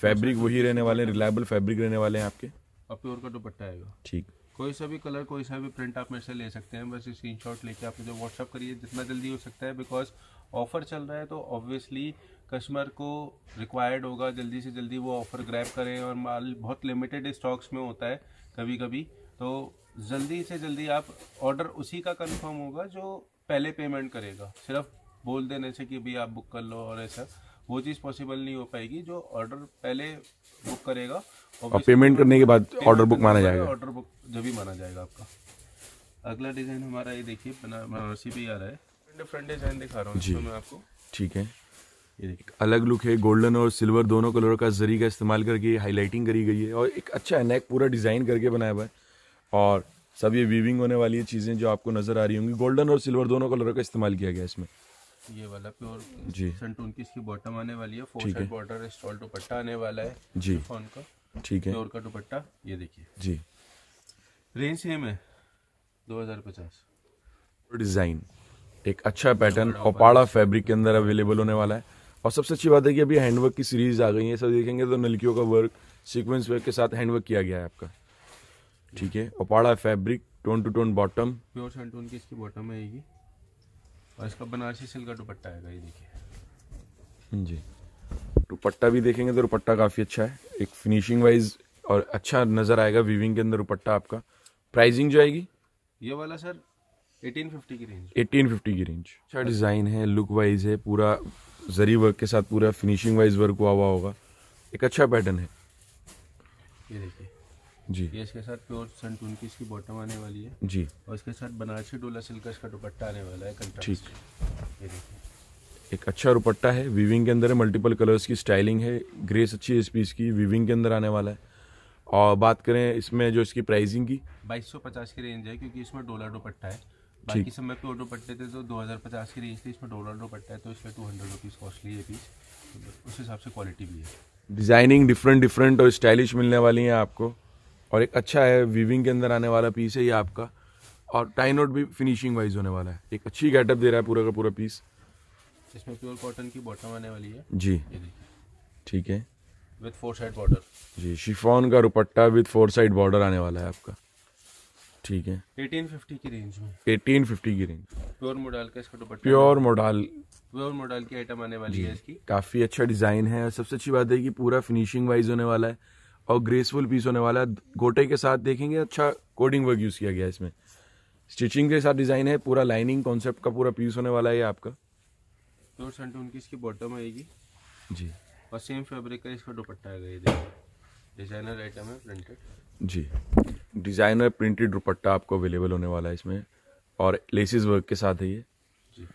फैब्रिक अच्छा। वही रहने वाले हैं रिलायबल फैब्रिक रहने वाले हैं आपके और प्योर का दुपट्टा आएगा ठीक कोई सा भी कलर कोई सा भी प्रिंट आप मेरे से ले सकते हैं बस स्क्रीन शॉट लेके आप मुझे व्हाट्सअप करिए जितना जल्दी हो सकता है बिकॉज ऑफर चल रहा है तो ऑब्वियसली कस्टमर को रिक्वायर्ड होगा जल्दी से जल्दी वो ऑफर ग्रैब करें और माल बहुत लिमिटेड स्टॉक्स में होता है कभी कभी तो जल्दी से जल्दी आप ऑर्डर उसी का कंफर्म होगा जो पहले पेमेंट करेगा सिर्फ बोल देने से कि भाई आप बुक कर लो और ऐसा वो चीज़ पॉसिबल नहीं हो पाएगी जो ऑर्डर पहले बुक करेगा और पेमेंट करने के बाद ऑर्डर बुक माना जाएगा ऑर्डर बुक जब भी माना जाएगा आपका अगला डिज़ाइन हमारा ये देखिए बनारसी भी आ रहा है डिफरेंट डिजाइन दिखा रहा हूँ जी मैं आपको ठीक है ये एक अलग लुक है गोल्डन और सिल्वर दोनों कलर का जरी का इस्तेमाल करके हाईलाइटिंग करी गई है और एक अच्छा नेक पूरा डिज़ाइन करके बनाया हुआ है और सब ये वीविंग होने वाली चीज़ें जो आपको नज़र आ रही होंगी गोल्डन और सिल्वर दोनों कलर का इस्तेमाल किया गया इसमें ये वाला प्योर जी सनटून की इसकी बॉटम आने वाली है four side border stole dupatta आने वाला है जी फोन का ठीक है प्योर का दुपट्टा ये देखिए जी रेंज सेम है दो हजार पचास डिज़ाइन एक अच्छा पैटर्न ओपाड़ा फैब्रिक के अंदर अवेलेबल होने वाला है और सबसे अच्छी बात है कि अभी हैंडवर्क की सीरीज आ गई है सब देखेंगे तो नलकियों का वर्क सीक्वेंस वर्क के साथ हैंडवर्क किया गया है आपका ठीक है Uppada fabric tone two tone bottom pure सेंटोन की इसकी बॉटम आएगी और इसका बनारसी सिल्क का दुपट्टा आएगा ये देखिए हम्म, जी दुपट्टा भी देखेंगे तो दुपट्टा काफ़ी अच्छा है एक फिनिशिंग वाइज और अच्छा नज़र आएगा वीविंग के अंदर दुपट्टा आपका प्राइसिंग जो आएगी ये वाला सर 1850 की रेंज 1850 की रेंज अच्छा डिज़ाइन है लुक वाइज है पूरा जरी वर्क के साथ पूरा फिनिशिंग वाइज वर्क हुआ हुआ होगा एक अच्छा पैटर्न है ये देखिए जी ये इसके साथ प्योर की इसकी बॉटम आने वाली है जी और इसके साथ बनारसी डोला सिल्क का दुपट्टा आने वाला है ठीक ये देखिए एक अच्छा दुपट्टा है वीविंग के अंदर है मल्टीपल कलर्स की स्टाइलिंग है ग्रेस अच्छी है इस पीस की वीविंग के अंदर आने वाला है और बात करें इसमें जो इसकी प्राइसिंग की पचास की रेंज है क्योंकि इसमें डोला दुपट्टा है बाकी सब में प्योर दुपट्टे थे तो 2050 की रेंज थी इसमें डॉलर दुपट्टा है तो इसमें टू हंड्रेड रुपीज़ कॉस्टली है पीस उस हिसाब से क्वालिटी भी है डिज़ाइनिंग डिफरेंट डिफरेंट और स्टाइलिश मिलने वाली है आपको और एक अच्छा है वीविंग के अंदर आने वाला पीस है ये आपका और टाई नोट भी फिनिशिंग वाइज होने वाला है एक अच्छी गेटअप दे रहा है पूरा का पूरा पीस इसमें प्योर कॉटन की बॉटम आने वाली है जी ठीक है विद फोर साइड बॉर्डर जी शिफॉन का dupatta with four side border आने वाला है आपका ठीक है 1850 की रेंज में 1850 की रेंज प्योर मोडाल का इसका dupatta pure modal pure modal की आइटम आने वाली है इसकी काफी अच्छा डिजाइन है सबसे अच्छी बात है कि पूरा फिनिशिंग वाइज होने वाला है और ग्रेसफुल पीस होने वाला है गोटे के साथ देखेंगे अच्छा कोडिंग वर्क यूज किया गया इसमें स्टिचिंग के साथ डिजाइन है पूरा लाइनिंग कॉन्सेप्ट का पूरा पीस होने वाला है आपका प्योर सेंटून की इसकी बॉटम आएगी जी और सेम फैब्रिक का इसका दुपट्टा आएगा ये देखिए डिजाइनर आइटम है प्रिंटेड जी डिज़ाइनर प्रिंटेड दुपट्टा आपको अवेलेबल होने वाला है इसमें और लेसिस वर्क के साथ है ये जी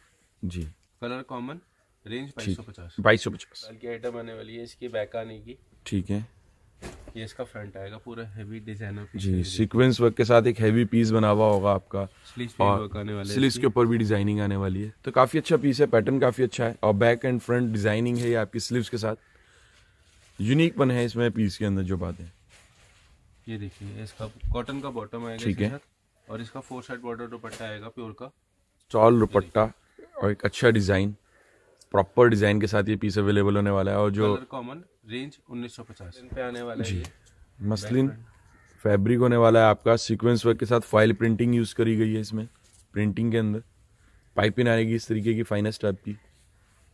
जी कलर कॉमन रेंज बाईस सौ पचास बाईस सौ पचास की आइटम आने वाली है इसकी बैक आने की ठीक है ये इसका फ्रंट आएगा पूरा हैवी डिजाइनर जी सीक्वेंस वर्क के साथ एक हैवी पीस बना हुआ होगा आपका स्लीव के ऊपर भी डिजाइनिंग आने वाली है तो काफी अच्छा पीस है पैटर्न काफी अच्छा है और बैक एंड फ्रंट डिजाइनिंग है ये आपकी स्लीव के साथ यूनिक बन है इसमें पीस के अंदर जो बातें ये देखिए इसका कॉटन का बॉटम आएगा ठीक है और इसका फोर साइड बॉर्डर दुपट्टा आएगा प्योर का स्टॉल दुपट्टा और एक अच्छा डिजाइन प्रॉपर डिजाइन के साथ ये पीस अवेलेबल होने वाला है और जो कॉमन रेंज उन्नीस सौ पचास पे आने वाला जी मसलिन फैब्रिक होने वाला है आपका सीक्वेंस वर्क के साथ फाइल प्रिंटिंग यूज करी गई है इसमें प्रिंटिंग के अंदर पाइपिंग आएगी इस तरीके की फाइनेस्ट टाइप की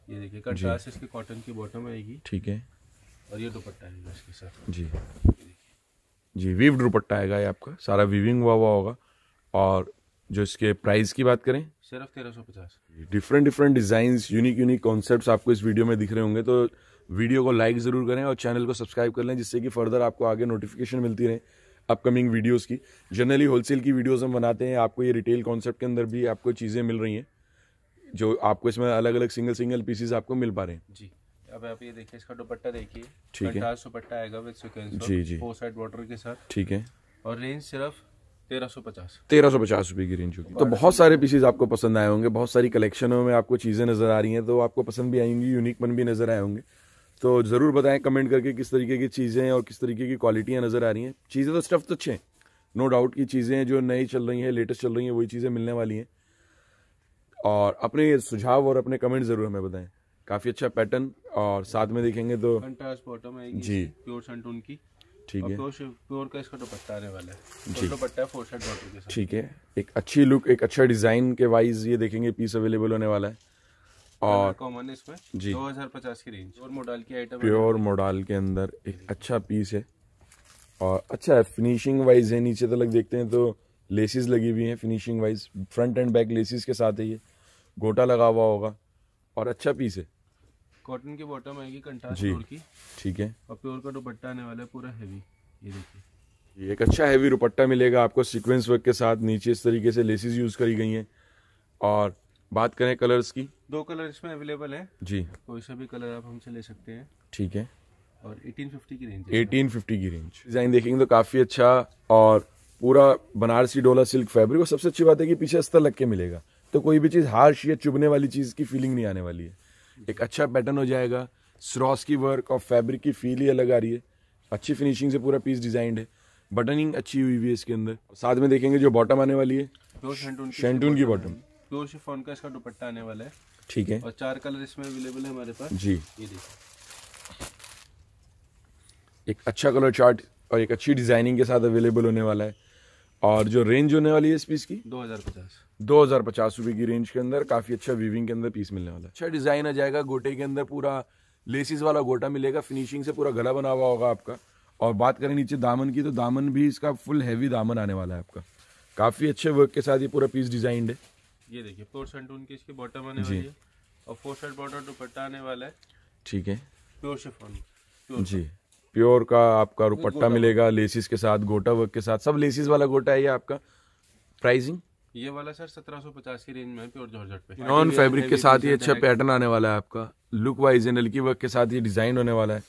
ये देखिए कॉटन की बॉटम आएगी ठीक है और ये दुपट्टा आएगा इसके साथ जी जी वीव दुपट्टा आएगा ये आपका सारा वीविंग हुआ हुआ होगा और जो इसके प्राइस की बात करें सिर्फ तेरह सौ पचास different different design unique unique concept आपको इस वीडियो में दिख रहे होंगे तो वीडियो को लाइक ज़रूर करें और चैनल को सब्सक्राइब कर लें जिससे कि फर्दर आपको आगे नोटिफिकेशन मिलती रहे अपकमिंग वीडियोस की जनरली होलसेल की वीडियोस हम बनाते हैं आपको ये रिटेल कॉन्सेप्ट के अंदर भी आपको चीज़ें मिल रही हैं जो आपको इसमें अलग अलग सिंगल सिंगल पीसीज आपको मिल पा रहे हैं जी अब आप ये देखिए इसका दुपट्टा देखिए ठीक है दुपट्टा आएगा विद सीक्वेंस जी जी फोर साइड बॉर्डर के साथ ठीक है और रेंज सिर्फ तेरह सौ पचास रुपए की रेंज होगी तो बहुत सारे पीसेज आपको पसंद आए होंगे बहुत सारी कलेक्शनों में आपको चीज़ें नज़र आ रही हैं तो आपको पसंद भी आएंगी यूनिकपन भी नज़र आए होंगे तो ज़रूर बताएं कमेंट करके किस तरीके की चीज़ें और किस तरीके की क्वालिटियां नज़र आ रही हैं चीज़ें तो स्टफ़ तो अच्छे हैं नो डाउट की चीज़ें जो नई चल रही हैं लेटेस्ट चल रही हैं वही चीज़ें मिलने वाली हैं और अपने सुझाव और अपने कमेंट ज़रूर हमें बताएं काफ़ी अच्छा पैटर्न और साथ में देखेंगे तो जी प्योर सेंट उनकी ठीक है प्योर का इसका दुपट्टा आने वाला है दुपट्टा फोर साइड के ठीक है एक अच्छी लुक एक अच्छा डिज़ाइन के वाइज ये देखेंगे पीस अवेलेबल होने वाला है और कॉमन इसमें जी दो हज़ार पचास की रेंज और मोडाल की आइटम प्योर मोडाल के अंदर एक अच्छा पीस है और अच्छा है फिनिशिंग वाइज है नीचे तक देखते हैं तो लेसिस लगी हुई है finishing wise front and back laces के साथ है ये गोटा लगा हुआ होगा और अच्छा पीस है कॉटन की बॉटम आएगी कंट्रास्ट जी की ठीक है और प्योर का दुपट्टा आने वाला है पूरा हैवी ये देखिए एक अच्छा हैवी रुपट्टा मिलेगा आपको सीक्वेंस वर्क के साथ नीचे इस तरीके से लेसिस यूज करी गई हैं और बात करें कलर्स की दो कलर इसमें अवेलेबल है जी कोई सा भी कलर आप हमसे ले सकते हैं ठीक है और 1850 की रेंज 1850 की रेंज डिजाइन देखेंगे तो काफी अच्छा और पूरा बनारसी डोला सिल्क फैब्रिक और सबसे अच्छी बात है कि पीछे अस्तर लग के मिलेगा तो कोई भी चीज़ हार्श या चुभने वाली चीज़ की फीलिंग नहीं आने वाली है एक अच्छा पैटर्न हो जाएगा स्रॉस की वर्क और फैब्रिक की फील ही अलग आ रही है अच्छी फिनिशिंग से पूरा पीस डिजाइंड है बटनिंग अच्छी हुई हुई है इसके अंदर साथ में देखेंगे जो बॉटम आने वाली है शेंटून की बॉटम प्योर शिफोन का इसका दुपट्टा आने वाला है ठीक है और चार कलर इसमें अवेलेबल है हमारे पास जी एक अच्छा कलर चार्ट और एक अच्छी डिजाइनिंग के साथ अवेलेबल होने वाला है और जो रेंज होने वाली है इस पीस की दो हजार पचास दो हज़ार पचास रुपए की रेंज के अंदर काफ़ी अच्छा वीविंग के अंदर पीस मिलने वाला अच्छा डिज़ाइन आ जाएगा गोटे के अंदर पूरा लेसिस वाला गोटा मिलेगा फिनिशिंग से पूरा गला बना हुआ होगा आपका और बात करें नीचे दामन की तो दामन भी इसका फुल हैवी दामन आने वाला है आपका काफ़ी अच्छे वर्क के साथ ये पूरा पीस डिजाइंड है ये देखिए फोर सेंट की इसकी बॉटम आने वाली है और फोर सेंट बॉटम दुपट्टा आने वाला है ठीक है प्योर शिफोन जी प्योर का आपका दुपट्टा मिलेगा लेसिस के साथ गोटा वर्क के साथ सब लेसिस वाला गोटा है ये आपका प्राइसिंग ये वाला सर 1750 की रेंज में है प्योर जॉर्जेट पे नॉन फैब्रिक के साथ ही अच्छा पैटर्न आने वाला है आपका लुक वाइज एनलकी वर्क के साथ ये डिजाइन होने वाला है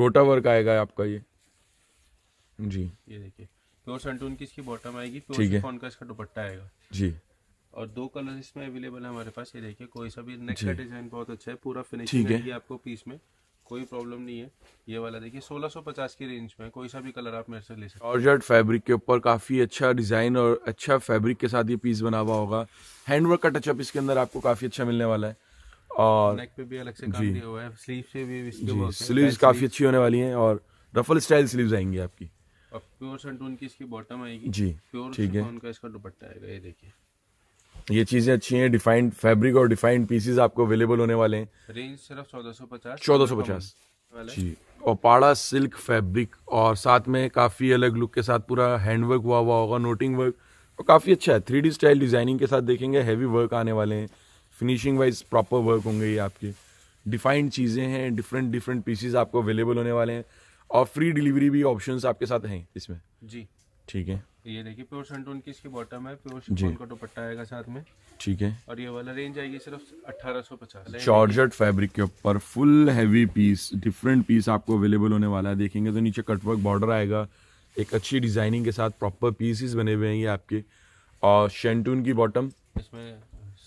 गोटा वर्क आएगा आपका ये जी ये देखिए प्योर सेंटून की इसकी बॉटम आएगी प्योर शिफॉन का इसका दुपट्टा आएगा जी और दो कलर इसमें अवेलेबल है हमारे पास ये देखिए कोई सा भी नेक्स्ट डिजाइन बहुत अच्छा है पूरा फिनिशिंग आपको पीस में कोई प्रॉब्लम नहीं है ये वाला देखिए 1650 की रेंज में कोई सा भी कलर आप मेरे से ले सकते जॉर्जर्ट फैब्रिक के ऊपर काफ़ी अच्छा डिज़ाइन और अच्छा फैब्रिक के साथ ये पीस बना हुआ होगा हैंडवर्क का टचअप इसके अंदर आपको काफ़ी अच्छा मिलने वाला है और नेक पे भी अलग से काम दिया हुआ है स्लीव से भी इसके स्लीव्स काफ़ी अच्छी होने वाली है और रफल स्टाइल स्लीव आएंगी आपकी प्योर सेंटून की इसकी बॉटम आएगी जी प्योर ठीक है उनका इसका दुपट्टा आएगा ये देखिए ये चीजें अच्छी हैं डिफाइंड फैब्रिक और डिफाइंड पीसेस आपको अवेलेबल होने वाले हैं रेंज सिर्फ चौदह सौ पचास चौदह सौ पचास जी और पाड़ा सिल्क फैब्रिक और साथ में काफ़ी अलग लुक के साथ पूरा हैंडवर्क हुआ हुआ होगा नोटिंग वर्क और काफ़ी अच्छा है थ्री स्टाइल डिज़ाइनिंग के साथ देखेंगे हैवी वर्क आने वाले हैं फिनिशिंग वाइज प्रॉपर वर्क होंगे ये आपके डिफाइंड चीज़ें हैं डिफरेंट डिफरेंट पीसेज आपको अवेलेबल होने वाले हैं और फ्री डिलीवरी भी ऑप्शन आपके साथ हैं इसमें जी ठीक है ये देखिए प्योर सेंटोन की इसकी बॉटम है प्योर शिफॉन का दुपट्टा आएगा साथ में ठीक है और ये वाला रेंज आएगी सिर्फ अठारह 1850 जॉर्जेट फैब्रिक के ऊपर full heavy piece different piece आपको अवेलेबल होने वाला है देखेंगे तो नीचे कटवर्क बॉर्डर आएगा एक अच्छी डिजाइनिंग के साथ प्रॉपर पीसेस बने हुए हैं ये आपके और शेंटून की बॉटम इसमें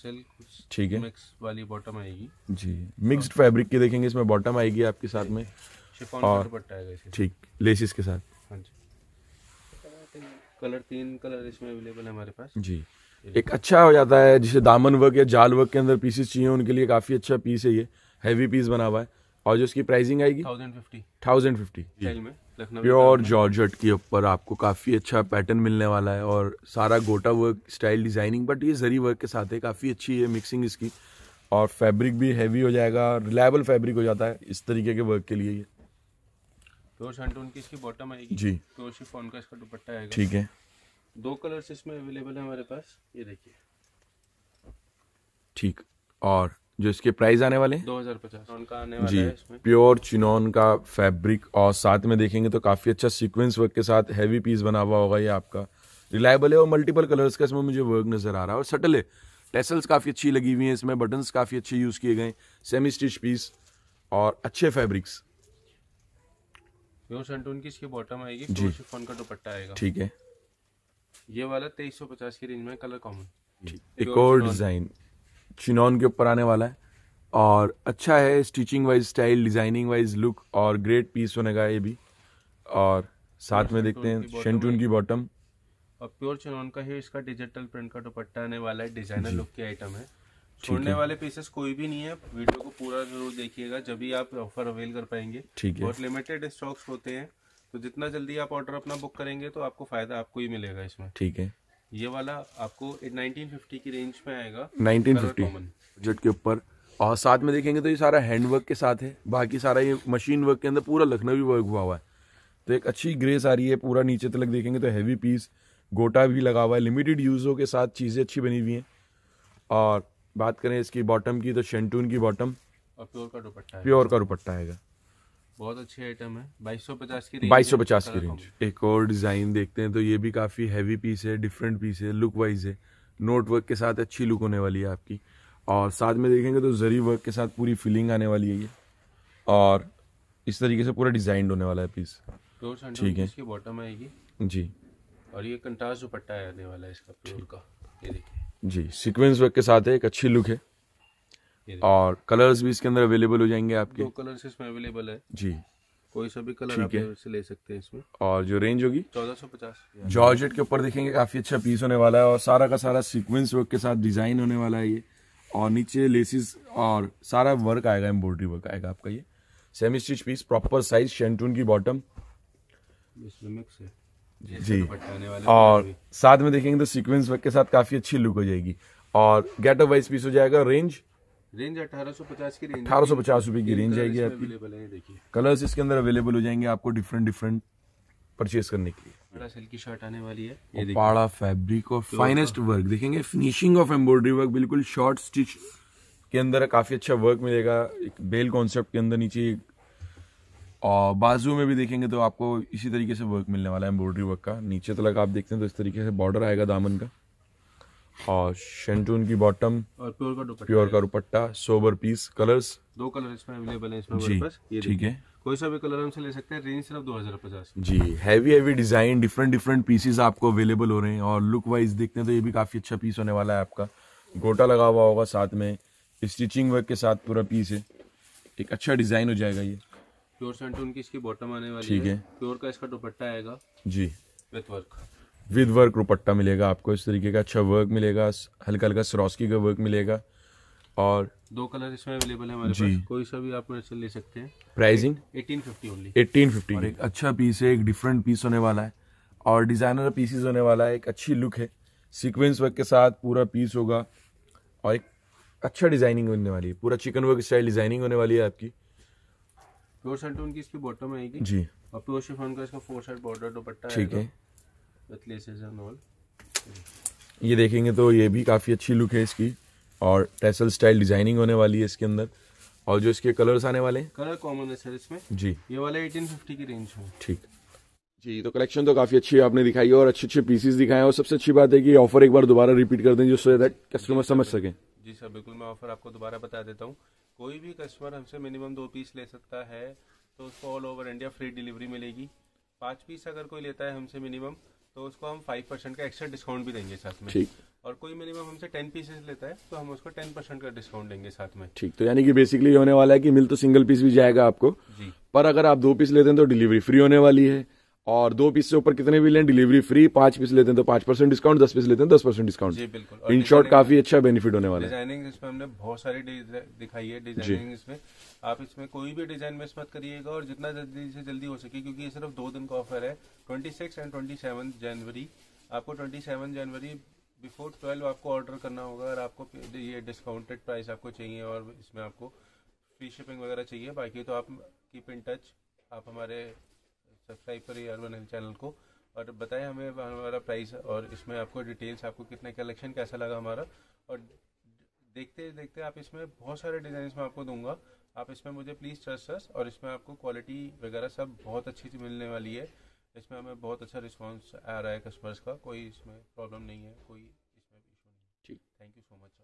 सिल्क ठीक है मिक्स वाली बॉटम आएगी जी मिक्स्ड फैब्रिक की देखेंगे इसमें बॉटम आएगी आपके साथ में और ठीक लेसिस के साथ कलर तीन कलर इसमें अवेलेबल है हमारे पास जी एक अच्छा हो जाता है जिसे दामन वर्क या जाल वर्क के अंदर पीसेस चाहिए उनके लिए काफ़ी अच्छा पीस है ये हैवी पीस बना हुआ है और जो इसकी प्राइसिंग आएगी thousand fifty thousand fifty pure georgette के ऊपर आपको काफ़ी अच्छा पैटर्न मिलने वाला है और सारा गोटा वर्क स्टाइल डिज़ाइनिंग बट ये जरी वर्क के साथ है काफ़ी अच्छी है मिक्सिंग इसकी और फैब्रिक भी हैवी हो जाएगा रिलायबल फैब्रिक हो जाता है इस तरीके के वर्क के लिए ये प्योर शंटून की इसकी बॉटम आएगी जी प्योर फोन का इसका दुपट्टा आएगा ठीक है दो कलर इसमें अवेलेबल है हमारे पास ये देखिए ठीक और जो इसके प्राइस आने वाले दो हजार पचास का आने वाला जी है इसमें। प्योर चिनोन का फैब्रिक और साथ में देखेंगे तो काफी अच्छा सीक्वेंस वर्क के साथ हैवी पीस बना हुआ होगा ये आपका रिलायबल है और मल्टीपल कलर्स का इसमें मुझे वर्क नजर आ रहा है और सटल है टेसल्स काफ़ी अच्छी लगी हुई है इसमें बटन काफ़ी अच्छे यूज़ किए गए सेमी स्टिच पीस और अच्छे फैब्रिक्स संटून की इसकी बॉटम आएगी जी शिफॉन का दुपट्टा आएगा ठीक है ये वाला तेईस सौ पचास की रेंज में कलर कॉमन एक और डिजाइन चिनॉन के ऊपर आने वाला है और अच्छा है stitching wise style designing wise look और ग्रेट पीस होने का ये भी और साथ में देखते हैं शेंटून की बॉटम और प्योर चिनॉन का ही इसका डिजिटल प्रिंट का दुपट्टा आने वाला है डिजाइनर लुक की आइटम है छोड़ने वाले पीसेस कोई भी नहीं है वीडियो को पूरा जरूर देखिएगा जब भी आप ऑफर अवेल कर पाएंगे ठीक है बहुत लिमिटेड स्टॉक्स होते हैं तो जितना जल्दी आप ऑर्डर अपना बुक करेंगे तो आपको फायदा आपको ही मिलेगा इसमें ठीक है ये वाला आपको 1950 की रेंज में आएगा 1950 बजट के ऊपर और साथ में देखेंगे तो ये सारा हैंड वर्क के साथ है बाकी सारा ये मशीन वर्क के अंदर पूरा लखनवी वर्क हुआ हुआ है तो एक अच्छी ग्रेस आ रही है पूरा नीचे तक देखेंगे तो हैवी पीस गोटा भी लगा हुआ है लिमिटेड यूज़ों के साथ चीज़ें अच्छी बनी हुई हैं और बात करें इसकी बॉटम की तो शेंटून की बॉटम और प्योर का दुपट्टा प्योर का दुपट्टा आएगा बहुत अच्छे आइटम है 2250 की रेंज 2250 अच्छा की रेंज एक और डिज़ाइन देखते हैं तो ये भी काफ़ी हैवी पीस है डिफरेंट पीस है लुक वाइज है नोट वर्क के साथ अच्छी लुक होने वाली है आपकी और साथ में देखेंगे तो जरी वर्क के साथ पूरी फिलिंग आने वाली है ये और इस तरीके से पूरा डिजाइन होने वाला है पीस ठीक है इसकी बॉटम आएगी जी और ये कंटास दुपट्टा आने वाला है इसका प्योर का ये देखिए जी सीक्वेंस वर्क के साथ है एक अच्छी लुक है और कलर्स भी इसके अंदर अवेलेबल हो जाएंगे आपके दो कलर्स इसमें अवेलेबल है जी कोई सा भी कलर आप से ले सकते हैं इसमें और जो रेंज होगी चौदह सौ पचास जॉर्जेट के ऊपर देखेंगे काफी अच्छा पीस होने वाला है और सारा का सारा सीक्वेंस वर्क के साथ डिजाइन होने वाला है ये और नीचे लेसिस और सारा वर्क आएगा एम्ब्रॉयडरी वर्क आएगा आपका ये semi stitch piece proper size शेंटून की बॉटम इसमें मिक्स है जी और साथ में देखेंगे तो सीक्वेंस वर्क के साथ काफी अच्छी लुक हो जाएगी और गेट वाइस पीस हो जाएगा रेंज रेंज अठारह की रेंज रुपए की रेंज आएगी आपकी कलर्स इसके अंदर अवेलेबल हो जाएंगे आपको डिफरेंट डिफरेंट परचेज करने के लिए बड़ा सिल्की शर्ट आने वाली है ये पाड़ा फैब्रिक और फाइनेस्ट वर्क देखेंगे फिनिशिंग ऑफ एम्ब्रॉयडरी वर्क बिल्कुल शॉर्ट स्टिच के अंदर काफी अच्छा वर्क मिलेगा एक बेल कॉन्सेप्ट के अंदर नीचे और बाजू में भी देखेंगे तो आपको इसी तरीके से वर्क मिलने वाला है एम्ब्रॉयडरी वर्क का नीचे तक आप देखते हैं तो इस तरीके से बॉर्डर आएगा दामन का और शेंटून की बॉटम और प्योर का दुपट्टा प्योर का दुपट्टा सोबर पीस कलर्स दो कलर इसमें अवेलेबल है इसमें जी ठीक है कोई सा भी कलर से ले सकते हैं रेंज सिर्फ दो हजार पचास जी heavy heavy design different different pieces आपको अवेलेबल हो रहे हैं और लुक वाइज देखते हैं तो ये भी काफी अच्छा पीस होने वाला है आपका गोटा लगा हुआ होगा साथ में स्टिचिंग वर्क के साथ पूरा पीस है एक अच्छा डिजाइन हो जाएगा ये प्योर सेंटून की इसकी बॉटम आने वाली ठीक है प्योर का इसका दुपट्टा आएगा जी विथ वर्क विद वर्क दुपट्टा मिलेगा आपको इस तरीके का अच्छा वर्क मिलेगा हल्का हल्का सरोस्की का वर्क मिलेगा और दो कलर इसमें अवेलेबल है हमारे जी पास कोई सा भी आप मेरे से ले सकते हैं प्राइसिंग 1850 ओनली 1850 और एक अच्छा पीस है एक डिफरेंट पीस होने वाला है और डिज़ाइनर पीसीज होने वाला है एक अच्छी लुक है सीक्वेंस वर्क के साथ पूरा पीस होगा और एक अच्छा डिज़ाइनिंग होने वाली है पूरा चिकन वर्क स्टाइल डिज़ाइनिंग होने वाली है आपकी प्योर सल्टून तो की इसकी बॉटम आएगी जी और प्योर तो शिफॉन का इसका फोर साइड बॉर्डर दुपट्टा ठीक है विद लेसेस एंड ऑल ये देखेंगे तो ये भी काफ़ी अच्छी लुक है इसकी और टेसल स्टाइल डिजाइनिंग होने वाली है इसके अंदर और जो इसके कलर्स आने वाले हैं कलर कॉमन है सर इसमें जी ये वाला 1850 की रेंज है ठीक जी तो कलेक्शन तो काफी अच्छी है आपने दिखाई है और अच्छे अच्छे पीसेस दिखाए हैं और सबसे अच्छी बात है कि ऑफर एक बार दोबारा रिपीट कर दें जो सो दैट कस्टमर समझ सकें जी सर बिल्कुल मैं ऑफर आपको दोबारा बता देता हूँ कोई भी कस्टमर हमसे मिनिमम दो पीस ले सकता है तो उसको all over India free delivery मिलेगी पाँच पीस अगर कोई लेता है हमसे मिनिमम तो उसको हम फाइव परसेंट का एक्स्ट्रा डिस्काउंट भी देंगे साथ में ठीक और कोई मिनिमम हमसे टेन पीसेस लेता है तो हम उसको टेन परसेंट का डिस्काउंट देंगे साथ में ठीक तो यानी कि बेसिकली होने वाला है कि मिल तो सिंगल पीस भी जाएगा आपको जी पर अगर आप दो पीस लेते हैं तो डिलीवरी फ्री होने वाली है और दो पीस से ऊपर कितने भी लें डिलीवरी फ्री पांच पीस लेते हैं तो पांच परसेंट डिस्काउंट दस पीस लेते हैं दस परसेंट डिस्काउंट इन शॉर्ट काफी अच्छा बेनिफिट होने वाला है डिजाइनिंग इसमें हमने बहुत सारी दिखाई है डिजाइनिंग इसमें आप इसमें कोई भी डिजाइन में मत करिएगा और जितना जल्दी से जल्दी हो सके क्योंकि ये सिर्फ दो दिन का ऑफर है ट्वेंटी एंड ट्वेंटी जनवरी आपको ट्वेंटी जनवरी बिफोर ट्वेल्व आपको ऑर्डर करना होगा और आपको ये डिस्काउंटेड प्राइस आपको चाहिए और इसमें आपको फ्री शिपिंग वगैरह चाहिए बाकी तो आप कीप इन टच आप हमारे सब्सक्राइब करिए अर्बन हेल्थ चैनल को और बताएं हमें हमारा प्राइस और इसमें आपको डिटेल्स आपको कितने कलेक्शन कैसा लगा हमारा और देखते देखते आप इसमें बहुत सारे डिज़ाइन में आपको दूंगा आप इसमें मुझे प्लीज़ ट्रस्ट सर्स और इसमें आपको क्वालिटी वगैरह सब बहुत अच्छी मिलने वाली है इसमें हमें बहुत अच्छा रिस्पॉन्स आ रहा है कस्टमर्स का कोई इसमें प्रॉब्लम नहीं है कोई इसमें इशू नहीं ठीक थैंक यू सो मच